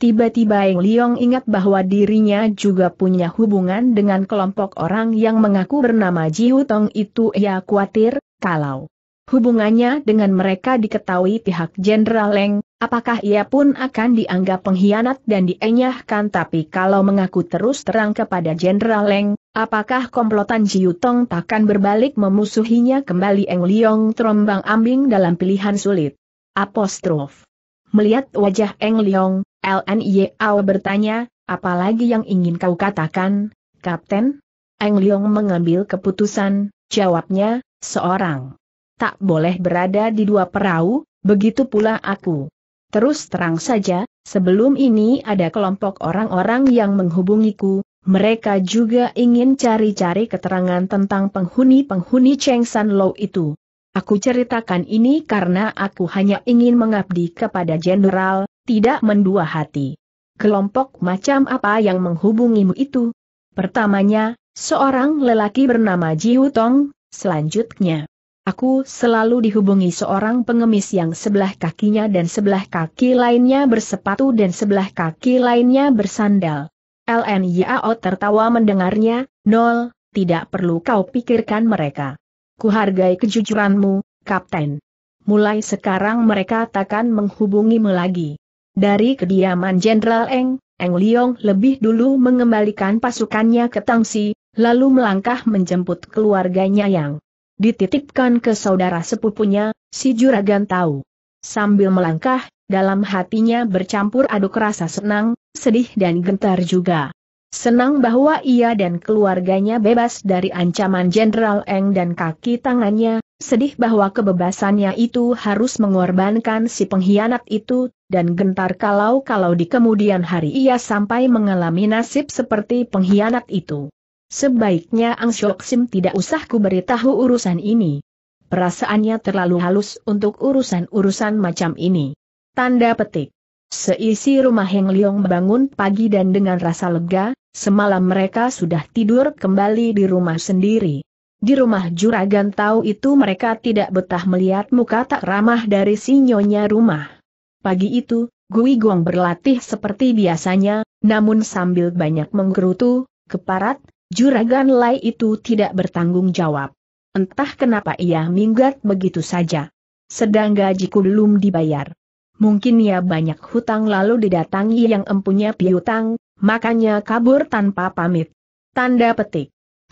Tiba-tiba Eng Liong ingat bahwa dirinya juga punya hubungan dengan kelompok orang yang mengaku bernama Ji Hutong itu ia khawatir, kalau hubungannya dengan mereka diketahui pihak Jenderal Leng, apakah ia pun akan dianggap pengkhianat dan dienyahkan tapi kalau mengaku terus terang kepada Jenderal Leng, apakah komplotan Ji Hutong takkan berbalik memusuhinya kembali Eng Liong terombang ambing dalam pilihan sulit. Apostrof. Melihat wajah Eng Liong, E, awa bertanya, apalagi yang ingin kau katakan, Kapten? Eng Leong mengambil keputusan, jawabnya, seorang. Tak boleh berada di dua perahu, begitu pula aku. Terus terang saja, sebelum ini ada kelompok orang-orang yang menghubungiku, mereka juga ingin cari-cari keterangan tentang penghuni-penghuni Cheng San Lo itu. Aku ceritakan ini karena aku hanya ingin mengabdi kepada Jenderal, tidak mendua hati. Kelompok macam apa yang menghubungimu itu? Pertamanya, seorang lelaki bernama Ji Hutong, selanjutnya. Aku selalu dihubungi seorang pengemis yang sebelah kakinya dan sebelah kaki lainnya bersepatu dan sebelah kaki lainnya bersandal. L.N.Y.A.O tertawa mendengarnya, Nol, tidak perlu kau pikirkan mereka. Kuhargai kejujuranmu, Kapten. Mulai sekarang mereka takkan menghubungimu lagi. Dari kediaman Jenderal Eng, Eng Liong lebih dulu mengembalikan pasukannya ke Tangsi, lalu melangkah menjemput keluarganya yang dititipkan ke saudara sepupunya, si Juragan tahu. Sambil melangkah, dalam hatinya bercampur aduk rasa senang, sedih dan gentar juga. Senang bahwa ia dan keluarganya bebas dari ancaman Jenderal Eng dan kaki tangannya, sedih bahwa kebebasannya itu harus mengorbankan si pengkhianat itu, dan gentar kalau-kalau di kemudian hari ia sampai mengalami nasib seperti pengkhianat itu. Sebaiknya Ang Syok Sim tidak usah kuberitahu urusan ini. Perasaannya terlalu halus untuk urusan-urusan macam ini. Tanda petik. Seisi rumah Heng Leong bangun pagi dan dengan rasa lega, semalam mereka sudah tidur kembali di rumah sendiri. Di rumah juragan tahu itu mereka tidak betah melihat muka tak ramah dari sinyonya rumah. Pagi itu, Gui Gong berlatih seperti biasanya, namun sambil banyak menggerutu, keparat, juragan Lai itu tidak bertanggung jawab. Entah kenapa ia minggat begitu saja. Sedang gajiku belum dibayar. Mungkin ia banyak hutang lalu didatangi yang empunya piutang, makanya kabur tanpa pamit. Tanda petik.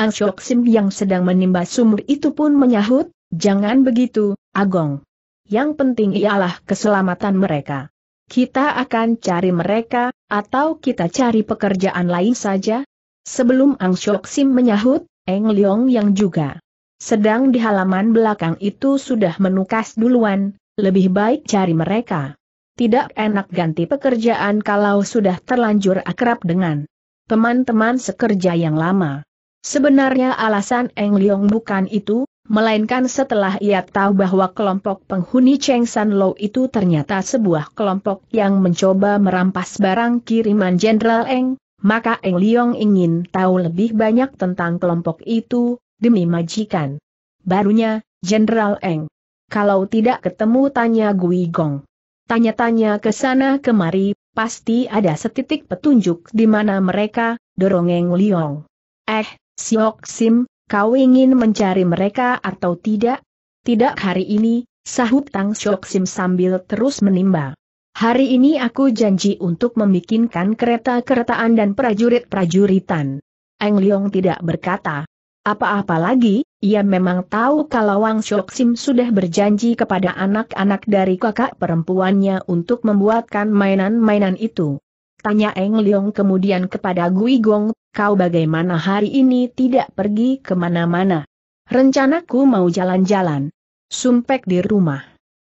Shok Sim yang sedang menimba sumur itu pun menyahut, jangan begitu, Agong. Yang penting ialah keselamatan mereka. Kita akan cari mereka, atau kita cari pekerjaan lain saja? Sebelum Ang Shok Sim menyahut, Eng Leong yang juga sedang di halaman belakang itu sudah menukas duluan, lebih baik cari mereka. Tidak enak ganti pekerjaan kalau sudah terlanjur akrab dengan teman-teman sekerja yang lama. Sebenarnya alasan Eng Leong bukan itu, melainkan setelah ia tahu bahwa kelompok penghuni Cheng San Lo itu ternyata sebuah kelompok yang mencoba merampas barang kiriman Jenderal Eng, maka Eng Leong ingin tahu lebih banyak tentang kelompok itu, demi majikan. Barunya, Jenderal Eng. Kalau tidak ketemu tanya Gui Gong. Tanya-tanya ke sana kemari, pasti ada setitik petunjuk di mana mereka, dorong Eng Leong. Eh, Siok Sim, kau ingin mencari mereka atau tidak? Tidak hari ini, sahut Tang Siok Sim sambil terus menimba. Hari ini aku janji untuk memikinkan kereta-keretaan dan prajurit-prajuritan. Eng Liong tidak berkata. Apa-apa lagi, ia memang tahu kalau Wang Shok Sim sudah berjanji kepada anak-anak dari kakak perempuannya untuk membuatkan mainan-mainan itu. Tanya Eng Leong kemudian kepada Gui Gong, kau bagaimana hari ini tidak pergi kemana-mana? Rencanaku mau jalan-jalan. Sumpek di rumah.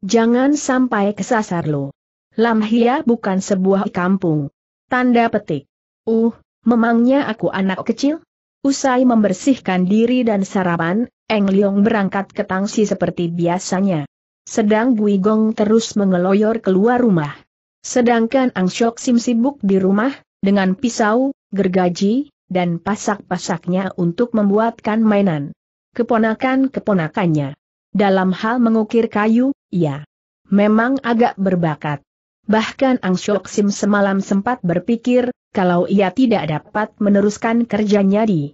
Jangan sampai kesasar lo. Lam Hia bukan sebuah kampung. Tanda petik. Uh, memangnya aku anak kecil? Usai membersihkan diri dan sarapan, Eng Leong berangkat ke Tangsi seperti biasanya. Sedang Gui Gong terus mengeloyor keluar rumah. Sedangkan Ang Syok Sim sibuk di rumah, dengan pisau, gergaji, dan pasak-pasaknya untuk membuatkan mainan. Keponakan-keponakannya. Dalam hal mengukir kayu, ya. Memang agak berbakat. Bahkan Ang Syok Sim semalam sempat berpikir, kalau ia tidak dapat meneruskan kerjanya di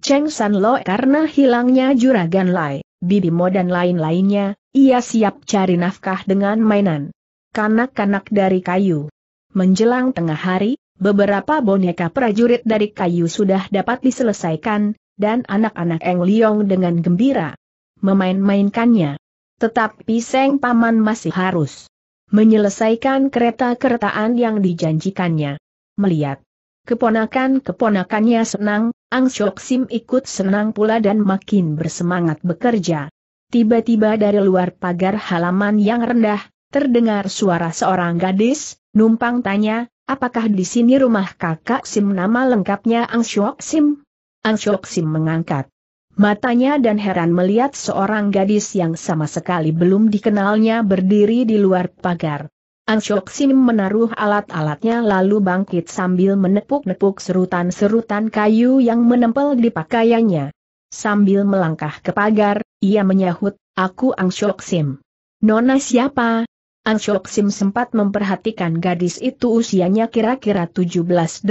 Cheng San Lo karena hilangnya juragan Lai, Mo dan lain-lainnya, ia siap cari nafkah dengan mainan kanak-kanak dari kayu. Menjelang tengah hari, beberapa boneka prajurit dari kayu sudah dapat diselesaikan, dan anak-anak Eng Liong dengan gembira memain-mainkannya. Tetapi Seng Paman masih harus menyelesaikan kereta-keretaan yang dijanjikannya. Melihat keponakan-keponakannya senang, Ang Shok Sim ikut senang pula dan makin bersemangat bekerja. Tiba-tiba dari luar pagar halaman yang rendah, Terdengar suara seorang gadis, numpang tanya, apakah di sini rumah kakak Sim nama lengkapnya Ang Syok Sim? Ang Syok Sim mengangkat matanya dan heran melihat seorang gadis yang sama sekali belum dikenalnya berdiri di luar pagar. Ang Syok Sim menaruh alat-alatnya lalu bangkit sambil menepuk-nepuk serutan-serutan kayu yang menempel di pakaiannya. Sambil melangkah ke pagar, ia menyahut, aku Ang Syok Sim. Nona siapa, Anshok Sim sempat memperhatikan gadis itu usianya kira-kira 17-18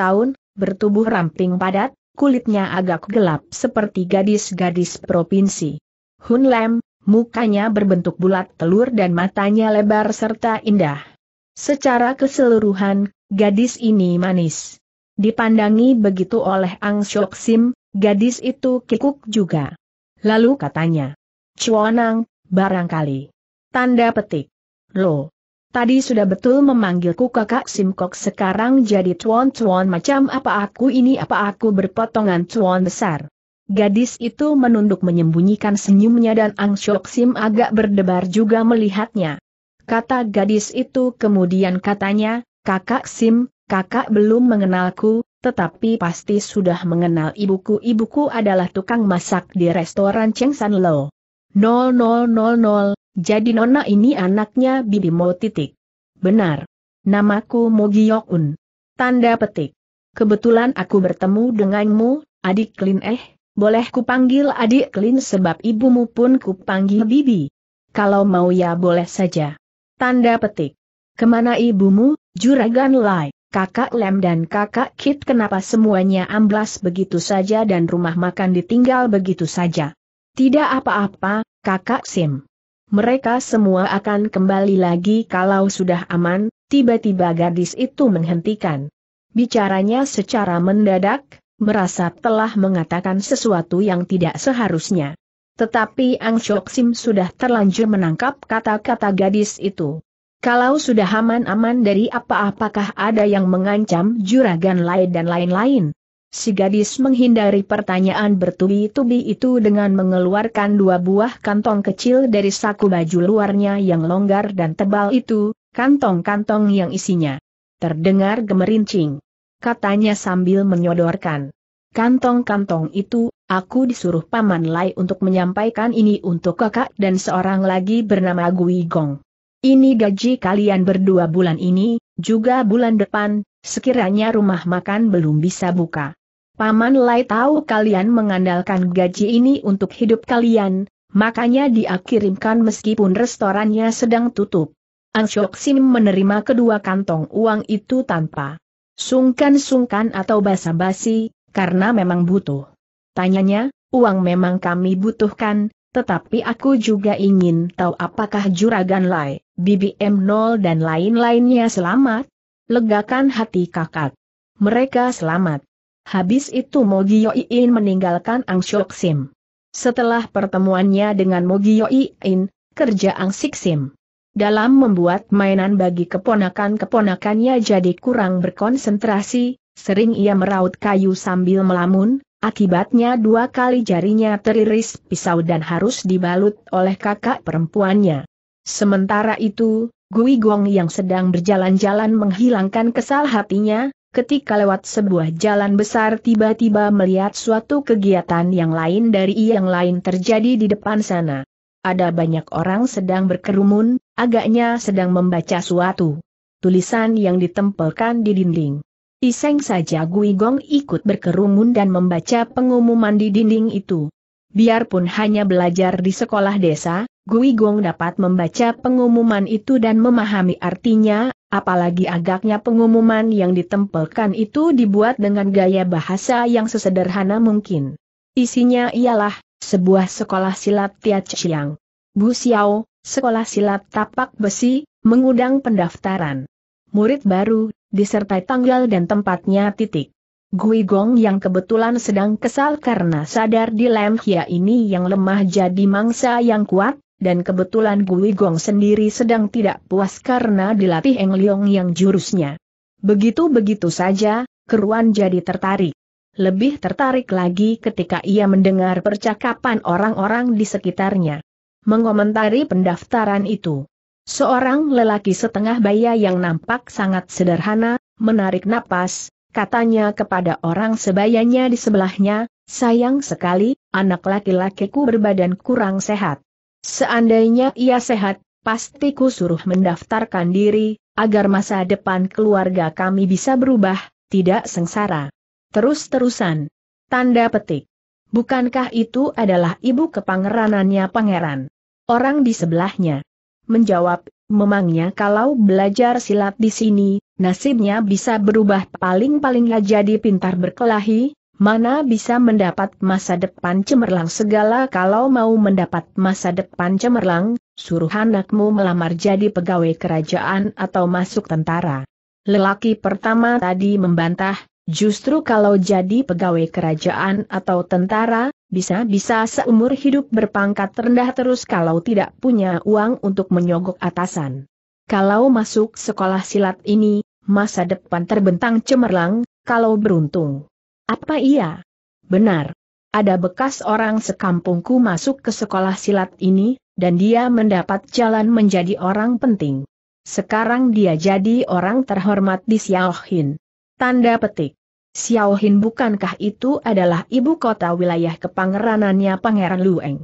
tahun, bertubuh ramping padat, kulitnya agak gelap seperti gadis-gadis provinsi. Hun Lem, mukanya berbentuk bulat telur dan matanya lebar serta indah. Secara keseluruhan, gadis ini manis. Dipandangi begitu oleh Anshok Sim, gadis itu kikuk juga. Lalu katanya, Chuanang, barangkali. Tanda petik. Loh. Tadi sudah betul memanggilku kakak Simkok sekarang jadi cuan-cuan macam apa aku ini apa aku berpotongan cuan besar. Gadis itu menunduk menyembunyikan senyumnya dan Ang Syok Sim agak berdebar juga melihatnya. Kata gadis itu kemudian katanya, kakak Sim, kakak belum mengenalku, tetapi pasti sudah mengenal ibuku. Ibuku adalah tukang masak di restoran Cheng San Lo. 0000 jadi Nona ini anaknya Bibi Mo titik. Benar. Namaku Mogiyokun. Tanda petik. Kebetulan aku bertemu denganmu, adik Klin eh, boleh kupanggil adik Klin sebab ibumu pun kupanggil Bibi. Kalau mau ya boleh saja. Tanda petik. Kemana ibumu, juragan Lai? kakak Lem dan kakak Kit kenapa semuanya amblas begitu saja dan rumah makan ditinggal begitu saja. Tidak apa-apa, kakak Sim mereka semua akan kembali lagi kalau sudah aman, tiba-tiba gadis itu menghentikan. Bicaranya secara mendadak, merasa telah mengatakan sesuatu yang tidak seharusnya. Tetapi Ang Shok Sim sudah terlanjur menangkap kata-kata gadis itu. Kalau sudah aman-aman dari apa-apakah ada yang mengancam juragan lain dan lain-lain. Si gadis menghindari pertanyaan bertubi-tubi itu dengan mengeluarkan dua buah kantong kecil dari saku baju luarnya yang longgar dan tebal itu, kantong-kantong yang isinya. Terdengar gemerincing. Katanya sambil menyodorkan. Kantong-kantong itu, aku disuruh Paman Lai untuk menyampaikan ini untuk kakak dan seorang lagi bernama Gui Gong. Ini gaji kalian berdua bulan ini, juga bulan depan, sekiranya rumah makan belum bisa buka. Paman Lai tahu kalian mengandalkan gaji ini untuk hidup kalian, makanya dia kirimkan meskipun restorannya sedang tutup. Ang Shok Sim menerima kedua kantong uang itu tanpa sungkan-sungkan atau basa-basi, karena memang butuh. Tanyanya, uang memang kami butuhkan, tetapi aku juga ingin tahu apakah juragan Lai BBM0 dan lain-lainnya selamat. Legakan hati kakak. Mereka selamat. Habis itu Mogio Iin meninggalkan Ang Shok Sim. Setelah pertemuannya dengan Mogio Iin, kerja Ang Sik Sim. Dalam membuat mainan bagi keponakan-keponakannya jadi kurang berkonsentrasi, sering ia meraut kayu sambil melamun, akibatnya dua kali jarinya teriris pisau dan harus dibalut oleh kakak perempuannya. Sementara itu, Gui Gong yang sedang berjalan-jalan menghilangkan kesal hatinya, ketika lewat sebuah jalan besar tiba-tiba melihat suatu kegiatan yang lain dari yang lain terjadi di depan sana. Ada banyak orang sedang berkerumun, agaknya sedang membaca suatu tulisan yang ditempelkan di dinding. Iseng saja Gui Gong ikut berkerumun dan membaca pengumuman di dinding itu. Biarpun hanya belajar di sekolah desa, Gui Gong dapat membaca pengumuman itu dan memahami artinya, apalagi agaknya pengumuman yang ditempelkan itu dibuat dengan gaya bahasa yang sesederhana mungkin. Isinya ialah, sebuah sekolah silat Tia Chiang. Bu Xiao, sekolah silat tapak besi, mengundang pendaftaran. Murid baru, disertai tanggal dan tempatnya titik. Gui Gong yang kebetulan sedang kesal karena sadar di Lam Hia ini yang lemah jadi mangsa yang kuat, dan kebetulan Gui Gong sendiri sedang tidak puas karena dilatih Eng Leong yang jurusnya. Begitu-begitu saja, keruan jadi tertarik. Lebih tertarik lagi ketika ia mendengar percakapan orang-orang di sekitarnya. Mengomentari pendaftaran itu. Seorang lelaki setengah baya yang nampak sangat sederhana, menarik napas, katanya kepada orang sebayanya di sebelahnya, sayang sekali, anak laki-lakiku berbadan kurang sehat. Seandainya ia sehat, pasti ku suruh mendaftarkan diri, agar masa depan keluarga kami bisa berubah, tidak sengsara. Terus-terusan. Tanda petik. Bukankah itu adalah ibu kepangeranannya pangeran? Orang di sebelahnya. Menjawab, memangnya kalau belajar silat di sini, nasibnya bisa berubah paling-paling jadi pintar berkelahi, Mana bisa mendapat masa depan cemerlang segala kalau mau mendapat masa depan cemerlang, suruh anakmu melamar jadi pegawai kerajaan atau masuk tentara. Lelaki pertama tadi membantah, justru kalau jadi pegawai kerajaan atau tentara, bisa-bisa seumur hidup berpangkat rendah terus kalau tidak punya uang untuk menyogok atasan. Kalau masuk sekolah silat ini, masa depan terbentang cemerlang, kalau beruntung. Apa iya? Benar. Ada bekas orang sekampungku masuk ke sekolah silat ini, dan dia mendapat jalan menjadi orang penting. Sekarang dia jadi orang terhormat di Xiaohin. Tanda petik. Xiaohin bukankah itu adalah ibu kota wilayah kepangeranannya Pangeran Lueng?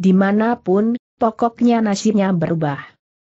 Dimanapun, pokoknya nasibnya berubah.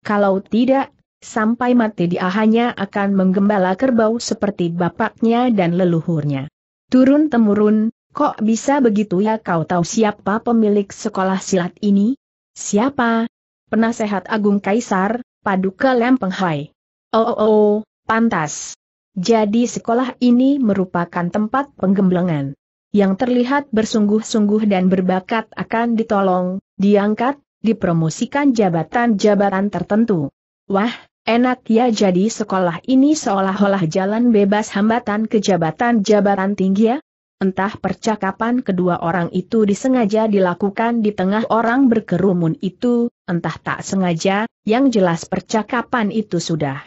Kalau tidak, sampai mati dia hanya akan menggembala kerbau seperti bapaknya dan leluhurnya. Turun-temurun, kok bisa begitu ya kau tahu siapa pemilik sekolah silat ini? Siapa? Penasehat Agung Kaisar, Paduka Lempeng Hai. Oh, oh, oh, pantas. Jadi sekolah ini merupakan tempat penggemblengan. Yang terlihat bersungguh-sungguh dan berbakat akan ditolong, diangkat, dipromosikan jabatan-jabatan tertentu. Wah, Enak ya jadi sekolah ini seolah-olah jalan bebas hambatan ke jabatan-jabatan tinggi ya? Entah percakapan kedua orang itu disengaja dilakukan di tengah orang berkerumun itu, entah tak sengaja, yang jelas percakapan itu sudah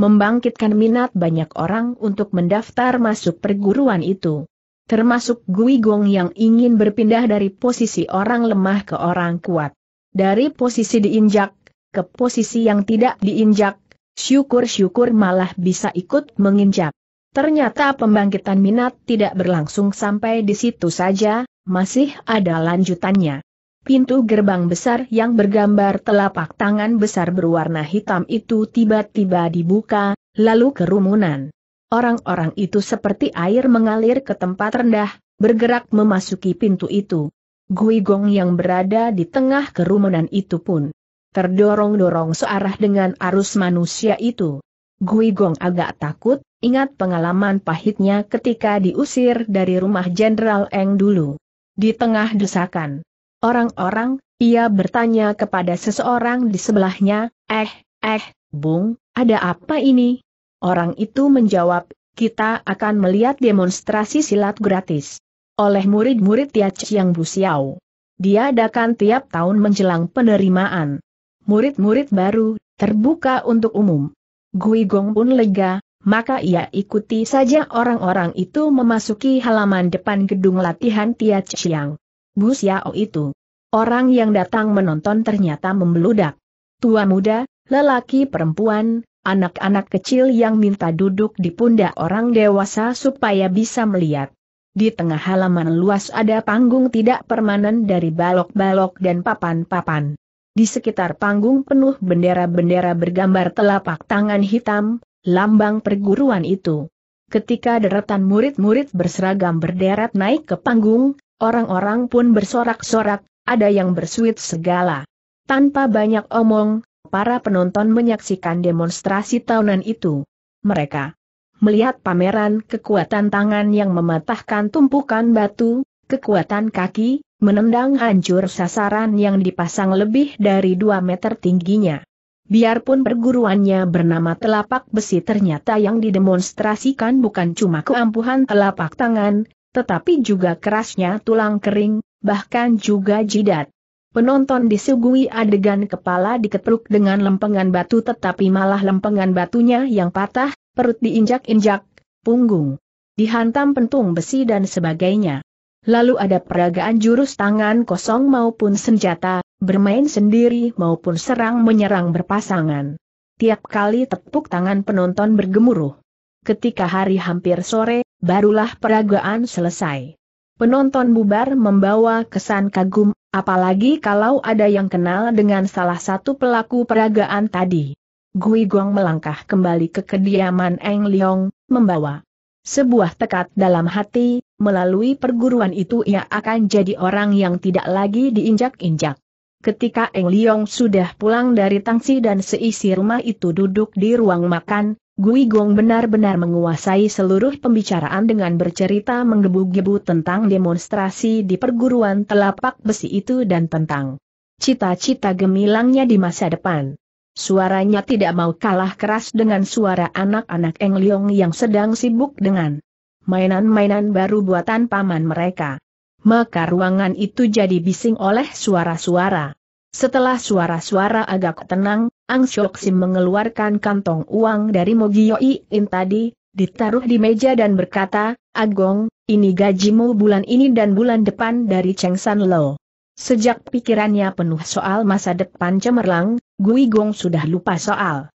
membangkitkan minat banyak orang untuk mendaftar masuk perguruan itu. Termasuk Gui Gong yang ingin berpindah dari posisi orang lemah ke orang kuat. Dari posisi diinjak ke posisi yang tidak diinjak, syukur-syukur malah bisa ikut menginjak. Ternyata pembangkitan minat tidak berlangsung sampai di situ saja, masih ada lanjutannya. Pintu gerbang besar yang bergambar telapak tangan besar berwarna hitam itu tiba-tiba dibuka, lalu kerumunan. Orang-orang itu seperti air mengalir ke tempat rendah, bergerak memasuki pintu itu. Gui Gong yang berada di tengah kerumunan itu pun terdorong-dorong searah dengan arus manusia itu. Gui Gong agak takut, ingat pengalaman pahitnya ketika diusir dari rumah Jenderal Eng dulu. Di tengah desakan orang-orang, ia bertanya kepada seseorang di sebelahnya, eh, eh, Bung, ada apa ini? Orang itu menjawab, kita akan melihat demonstrasi silat gratis. Oleh murid-murid Tiach Yang Dia Diadakan tiap tahun menjelang penerimaan murid-murid baru, terbuka untuk umum. Gui Gong pun lega, maka ia ikuti saja orang-orang itu memasuki halaman depan gedung latihan Tia Chiang. Bu Xiao itu. Orang yang datang menonton ternyata membeludak. Tua muda, lelaki perempuan, anak-anak kecil yang minta duduk di pundak orang dewasa supaya bisa melihat. Di tengah halaman luas ada panggung tidak permanen dari balok-balok dan papan-papan. Di sekitar panggung penuh bendera-bendera bergambar telapak tangan hitam, lambang perguruan itu. Ketika deretan murid-murid berseragam berderet naik ke panggung, orang-orang pun bersorak-sorak, ada yang bersuit segala. Tanpa banyak omong, para penonton menyaksikan demonstrasi tahunan itu. Mereka melihat pameran kekuatan tangan yang mematahkan tumpukan batu, kekuatan kaki, menendang hancur sasaran yang dipasang lebih dari 2 meter tingginya. Biarpun perguruannya bernama telapak besi ternyata yang didemonstrasikan bukan cuma keampuhan telapak tangan, tetapi juga kerasnya tulang kering, bahkan juga jidat. Penonton disuguhi adegan kepala diketruk dengan lempengan batu tetapi malah lempengan batunya yang patah, perut diinjak-injak, punggung dihantam pentung besi dan sebagainya. Lalu ada peragaan jurus tangan kosong maupun senjata, bermain sendiri maupun serang-menyerang berpasangan. Tiap kali tepuk tangan penonton bergemuruh. Ketika hari hampir sore, barulah peragaan selesai. Penonton bubar membawa kesan kagum, apalagi kalau ada yang kenal dengan salah satu pelaku peragaan tadi. Gui Gong melangkah kembali ke kediaman Eng Leong, membawa sebuah tekad dalam hati, melalui perguruan itu ia akan jadi orang yang tidak lagi diinjak-injak. Ketika Eng Liong sudah pulang dari Tangsi dan seisi rumah itu duduk di ruang makan, Gui Gong benar-benar menguasai seluruh pembicaraan dengan bercerita menggebu-gebu tentang demonstrasi di perguruan telapak besi itu dan tentang cita-cita gemilangnya di masa depan. Suaranya tidak mau kalah keras dengan suara anak-anak Eng Liong yang sedang sibuk dengan mainan-mainan baru buatan paman mereka. Maka ruangan itu jadi bising oleh suara-suara. Setelah suara-suara agak tenang, Ang Sim mengeluarkan kantong uang dari Mogiyoi In tadi, ditaruh di meja dan berkata, Agong, ini gajimu bulan ini dan bulan depan dari Cheng San Lo. Sejak pikirannya penuh soal masa depan cemerlang, Gui Gong sudah lupa soal.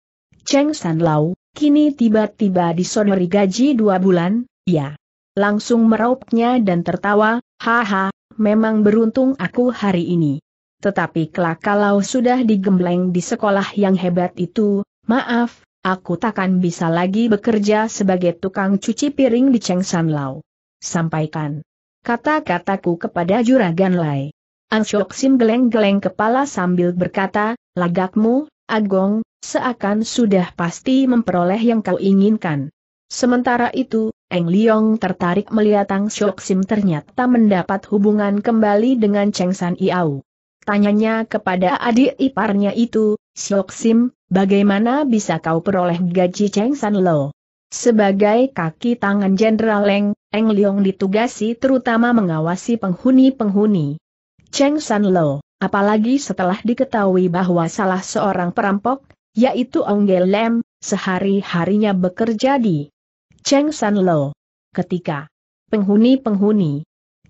Cheng San Lau, kini tiba-tiba disodori gaji dua bulan, Ya. Langsung meraupnya dan tertawa, haha, memang beruntung aku hari ini. Tetapi kelak kalau sudah digembleng di sekolah yang hebat itu, maaf, aku takkan bisa lagi bekerja sebagai tukang cuci piring di San Lau. Sampaikan kata-kataku kepada Juragan Lai. Angshok Sim geleng-geleng kepala sambil berkata, lagakmu, Agong, seakan sudah pasti memperoleh yang kau inginkan. Sementara itu, Eng Leong tertarik melihat Tang Shok Sim ternyata mendapat hubungan kembali dengan Cheng San Iau. Tanyanya kepada adik iparnya itu, Shok Sim, bagaimana bisa kau peroleh gaji Cheng San Lo? Sebagai kaki tangan Jenderal Eng, Eng Leong ditugasi terutama mengawasi penghuni-penghuni. Cheng San Lo, apalagi setelah diketahui bahwa salah seorang perampok, yaitu Ong Gelem, sehari-harinya bekerja di Cheng San Lo. Ketika penghuni-penghuni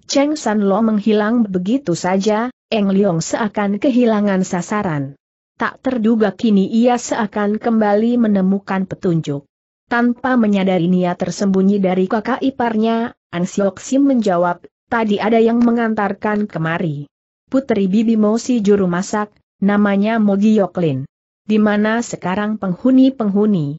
Cheng San Lo menghilang begitu saja, Eng Leong seakan kehilangan sasaran. Tak terduga kini ia seakan kembali menemukan petunjuk. Tanpa menyadari ia tersembunyi dari kakak iparnya, Ansiok Sim menjawab, tadi ada yang mengantarkan kemari. Putri Bibi Mosi juru masak, namanya Mogi Yoklin. Di mana sekarang penghuni-penghuni?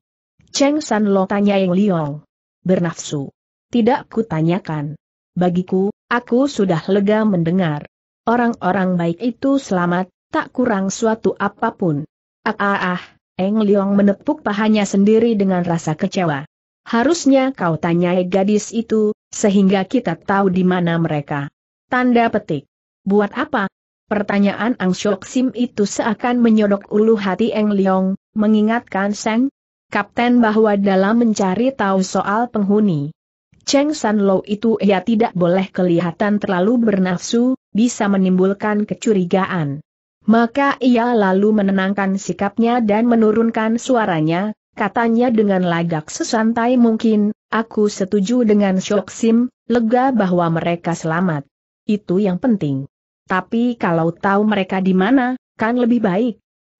Cheng San Lo tanya Eng Liong bernafsu. Tidak kutanyakan. Bagiku, aku sudah lega mendengar. Orang-orang baik itu selamat, tak kurang suatu apapun. Ah ah ah, Eng Leong menepuk pahanya sendiri dengan rasa kecewa. Harusnya kau tanyai gadis itu, sehingga kita tahu di mana mereka. Tanda petik. Buat apa? Pertanyaan Ang Shok Sim itu seakan menyodok ulu hati Eng Leong, mengingatkan Seng, Kapten bahwa dalam mencari tahu soal penghuni Cheng San Lo itu ia tidak boleh kelihatan terlalu bernafsu, bisa menimbulkan kecurigaan. Maka ia lalu menenangkan sikapnya dan menurunkan suaranya, katanya dengan lagak sesantai mungkin, aku setuju dengan Shok Sim, lega bahwa mereka selamat. Itu yang penting. Tapi kalau tahu mereka di mana, kan lebih baik.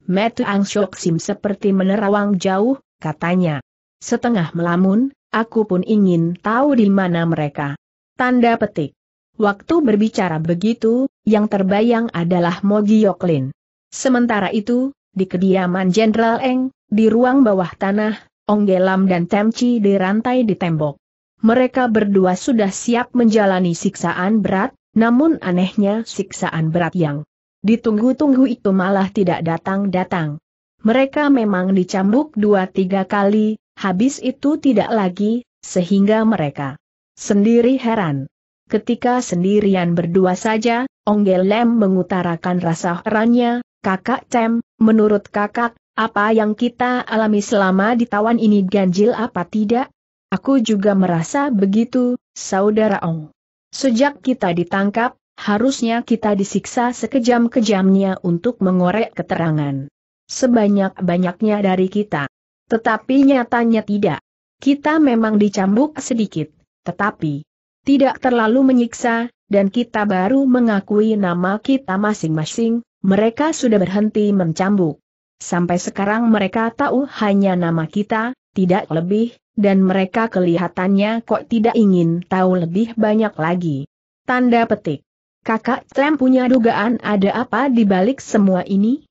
Metu Ang Shok Sim seperti menerawang jauh, katanya. Setengah melamun, aku pun ingin tahu di mana mereka. Tanda petik. Waktu berbicara begitu, yang terbayang adalah Mogi Yoklin. Sementara itu, di kediaman Jenderal Eng, di ruang bawah tanah, Onggelam dan Temci dirantai di tembok. Mereka berdua sudah siap menjalani siksaan berat, namun anehnya siksaan berat yang ditunggu-tunggu itu malah tidak datang-datang. Mereka memang dicambuk dua tiga kali, habis itu tidak lagi, sehingga mereka sendiri heran. Ketika sendirian berdua saja, Onggel Lem mengutarakan rasa herannya, kakak Cem, menurut kakak, apa yang kita alami selama ditawan ini ganjil apa tidak? Aku juga merasa begitu, saudara Ong. Sejak kita ditangkap, harusnya kita disiksa sekejam-kejamnya untuk mengorek keterangan sebanyak-banyaknya dari kita. Tetapi nyatanya tidak. Kita memang dicambuk sedikit, tetapi tidak terlalu menyiksa, dan kita baru mengakui nama kita masing-masing, mereka sudah berhenti mencambuk. Sampai sekarang mereka tahu hanya nama kita, tidak lebih, dan mereka kelihatannya kok tidak ingin tahu lebih banyak lagi. Tanda petik. Kakak Clem punya dugaan ada apa di balik semua ini?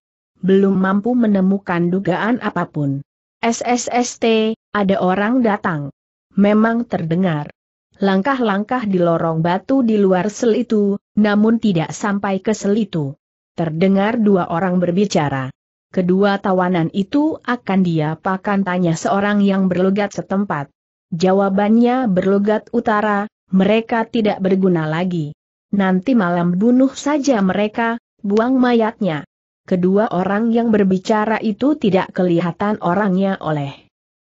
belum mampu menemukan dugaan apapun. SSST, ada orang datang. Memang terdengar langkah-langkah di lorong batu di luar sel itu, namun tidak sampai ke sel itu. Terdengar dua orang berbicara. Kedua tawanan itu akan diapakan tanya seorang yang berlogat setempat. Jawabannya berlogat utara, mereka tidak berguna lagi. Nanti malam bunuh saja mereka, buang mayatnya kedua orang yang berbicara itu tidak kelihatan orangnya oleh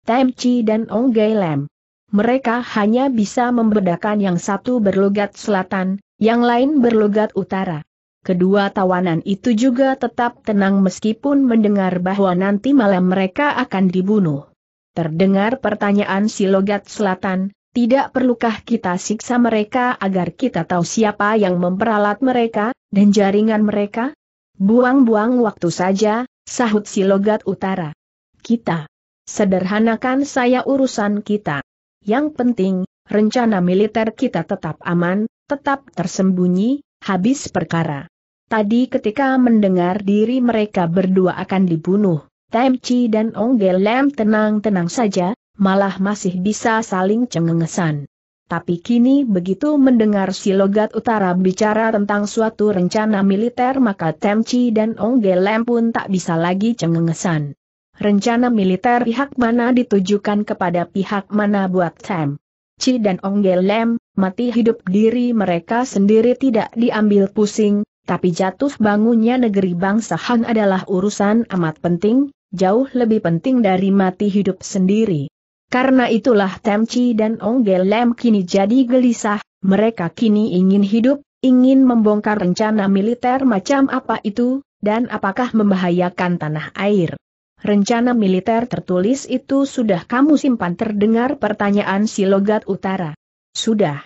Tem Chi dan Ong Gai Lem. Mereka hanya bisa membedakan yang satu berlogat selatan, yang lain berlogat utara. Kedua tawanan itu juga tetap tenang meskipun mendengar bahwa nanti malam mereka akan dibunuh. Terdengar pertanyaan si logat selatan, tidak perlukah kita siksa mereka agar kita tahu siapa yang memperalat mereka, dan jaringan mereka? Buang-buang waktu saja, sahut si logat utara. Kita. Sederhanakan saya urusan kita. Yang penting, rencana militer kita tetap aman, tetap tersembunyi, habis perkara. Tadi ketika mendengar diri mereka berdua akan dibunuh, Temci dan Onggel Lem tenang-tenang saja, malah masih bisa saling cengengesan. Tapi kini begitu mendengar si logat utara bicara tentang suatu rencana militer maka Temci dan Ong Gelem pun tak bisa lagi cengengesan. Rencana militer pihak mana ditujukan kepada pihak mana buat Tem. Ci dan Ong Gelem, mati hidup diri mereka sendiri tidak diambil pusing, tapi jatuh bangunnya negeri bangsa Han adalah urusan amat penting, jauh lebih penting dari mati hidup sendiri. Karena itulah Temci dan Onggel Lem kini jadi gelisah, mereka kini ingin hidup, ingin membongkar rencana militer macam apa itu, dan apakah membahayakan tanah air. Rencana militer tertulis itu sudah kamu simpan terdengar pertanyaan si logat utara. Sudah.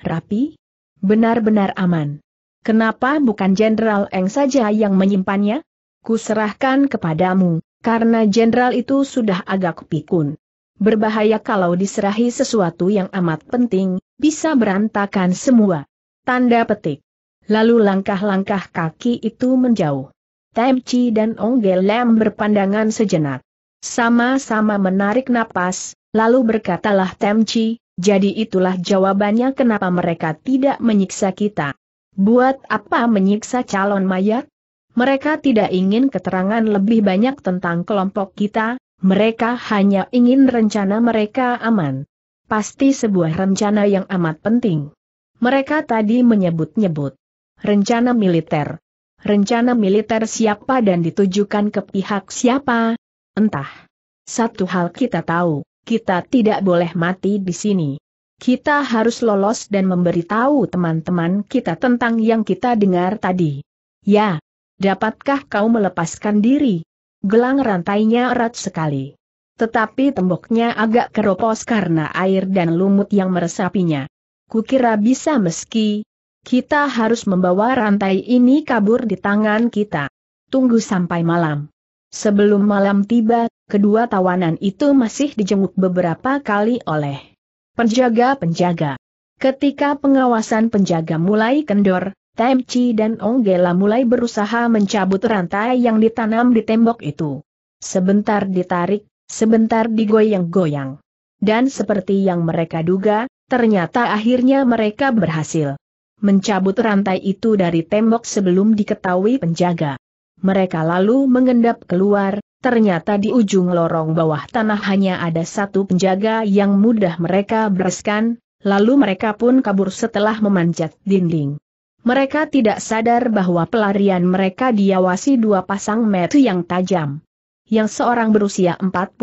Rapi? Benar-benar aman. Kenapa bukan Jenderal Eng saja yang menyimpannya? Kuserahkan kepadamu, karena jenderal itu sudah agak pikun. Berbahaya kalau diserahi sesuatu yang amat penting, bisa berantakan semua. Tanda petik. Lalu langkah-langkah kaki itu menjauh. Temchi dan Onggel Lem berpandangan sejenak. Sama-sama menarik napas, lalu berkatalah Temchi, jadi itulah jawabannya kenapa mereka tidak menyiksa kita. Buat apa menyiksa calon mayat? Mereka tidak ingin keterangan lebih banyak tentang kelompok kita, mereka hanya ingin rencana mereka aman. Pasti sebuah rencana yang amat penting. Mereka tadi menyebut-nyebut. Rencana militer. Rencana militer siapa dan ditujukan ke pihak siapa? Entah. Satu hal kita tahu, kita tidak boleh mati di sini. Kita harus lolos dan memberitahu teman-teman kita tentang yang kita dengar tadi. Ya, dapatkah kau melepaskan diri? Gelang rantainya erat sekali. Tetapi temboknya agak keropos karena air dan lumut yang meresapinya. Kukira bisa meski kita harus membawa rantai ini kabur di tangan kita. Tunggu sampai malam. Sebelum malam tiba, kedua tawanan itu masih dijenguk beberapa kali oleh penjaga-penjaga. Ketika pengawasan penjaga mulai kendor, Tem Chi dan Onggela mulai berusaha mencabut rantai yang ditanam di tembok itu. Sebentar ditarik, sebentar digoyang-goyang. Dan seperti yang mereka duga, ternyata akhirnya mereka berhasil mencabut rantai itu dari tembok sebelum diketahui penjaga. Mereka lalu mengendap keluar, ternyata di ujung lorong bawah tanah hanya ada satu penjaga yang mudah mereka bereskan, lalu mereka pun kabur setelah memanjat dinding. Mereka tidak sadar bahwa pelarian mereka diawasi dua pasang mata yang tajam. Yang seorang berusia 45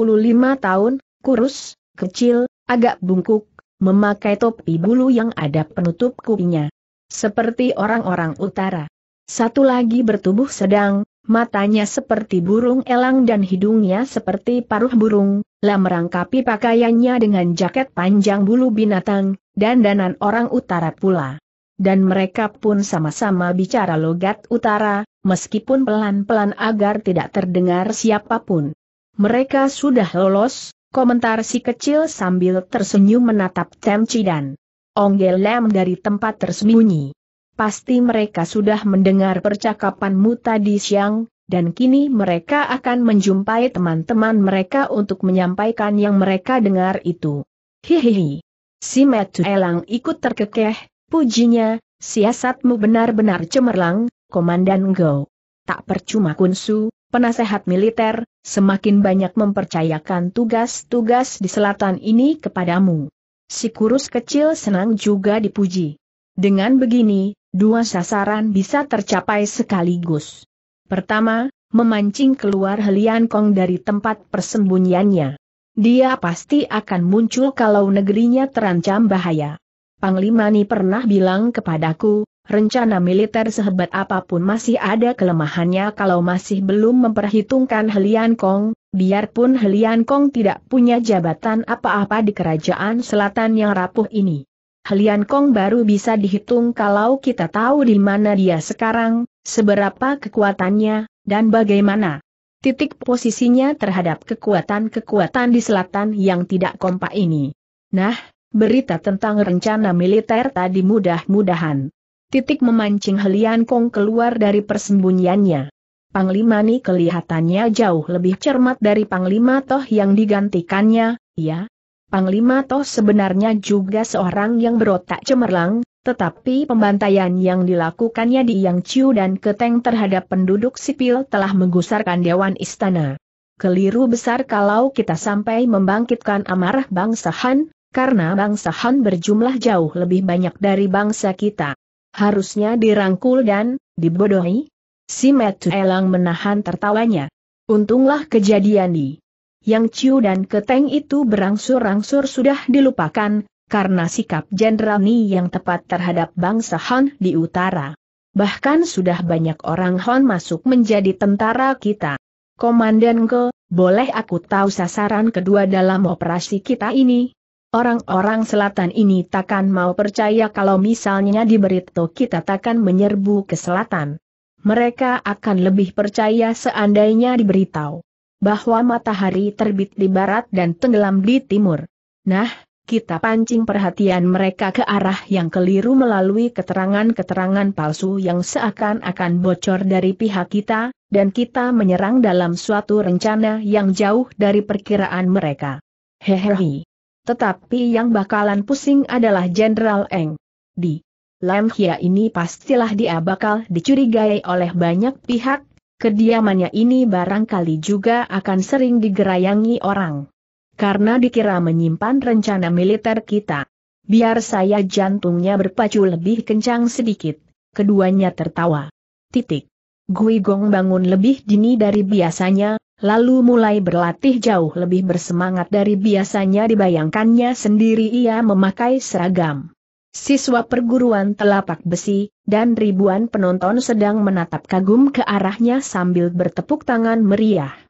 tahun, kurus, kecil, agak bungkuk, memakai topi bulu yang ada penutup kupinya, Seperti orang-orang utara. Satu lagi bertubuh sedang, matanya seperti burung elang dan hidungnya seperti paruh burung, lah merangkapi pakaiannya dengan jaket panjang bulu binatang, dan danan orang utara pula dan mereka pun sama-sama bicara logat utara, meskipun pelan-pelan agar tidak terdengar siapapun. Mereka sudah lolos, komentar si kecil sambil tersenyum menatap Temci dan Onggel Lem dari tempat tersembunyi. Pasti mereka sudah mendengar percakapanmu tadi siang, dan kini mereka akan menjumpai teman-teman mereka untuk menyampaikan yang mereka dengar itu. Hihihi. Si Matu Elang ikut terkekeh, Pujinya, siasatmu benar-benar cemerlang, Komandan Go. Tak percuma kunsu, penasehat militer, semakin banyak mempercayakan tugas-tugas di selatan ini kepadamu. Si kurus kecil senang juga dipuji. Dengan begini, dua sasaran bisa tercapai sekaligus. Pertama, memancing keluar Helian Kong dari tempat persembunyiannya. Dia pasti akan muncul kalau negerinya terancam bahaya. Panglima Ni pernah bilang kepadaku, rencana militer sehebat apapun masih ada kelemahannya kalau masih belum memperhitungkan Helian Kong, biarpun Helian Kong tidak punya jabatan apa-apa di kerajaan selatan yang rapuh ini. Helian Kong baru bisa dihitung kalau kita tahu di mana dia sekarang, seberapa kekuatannya, dan bagaimana titik posisinya terhadap kekuatan-kekuatan di selatan yang tidak kompak ini. Nah, Berita tentang rencana militer tadi mudah-mudahan. Titik memancing Helian Kong keluar dari persembunyiannya. Panglima Ni kelihatannya jauh lebih cermat dari Panglima Toh yang digantikannya, ya. Panglima Toh sebenarnya juga seorang yang berotak cemerlang, tetapi pembantaian yang dilakukannya di Yang Chiu dan Keteng terhadap penduduk sipil telah menggusarkan Dewan Istana. Keliru besar kalau kita sampai membangkitkan amarah bangsa Han, karena bangsa Han berjumlah jauh lebih banyak dari bangsa kita. Harusnya dirangkul dan dibodohi. Si Metu Elang menahan tertawanya. Untunglah kejadian di yang Ciu dan Keteng itu berangsur-angsur sudah dilupakan, karena sikap Jenderal Ni yang tepat terhadap bangsa Han di utara. Bahkan sudah banyak orang Han masuk menjadi tentara kita. Komandan Ke, boleh aku tahu sasaran kedua dalam operasi kita ini? Orang-orang selatan ini takkan mau percaya kalau misalnya diberitahu kita takkan menyerbu ke selatan. Mereka akan lebih percaya seandainya diberitahu bahwa matahari terbit di barat dan tenggelam di timur. Nah, kita pancing perhatian mereka ke arah yang keliru melalui keterangan-keterangan palsu yang seakan-akan bocor dari pihak kita, dan kita menyerang dalam suatu rencana yang jauh dari perkiraan mereka. Hehehe. Tetapi yang bakalan pusing adalah Jenderal Eng. Di Lam Hia ini pastilah dia bakal dicurigai oleh banyak pihak, kediamannya ini barangkali juga akan sering digerayangi orang. Karena dikira menyimpan rencana militer kita. Biar saya jantungnya berpacu lebih kencang sedikit. Keduanya tertawa. Titik. Gui Gong bangun lebih dini dari biasanya, lalu mulai berlatih jauh lebih bersemangat dari biasanya dibayangkannya sendiri ia memakai seragam. Siswa perguruan telapak besi, dan ribuan penonton sedang menatap kagum ke arahnya sambil bertepuk tangan meriah.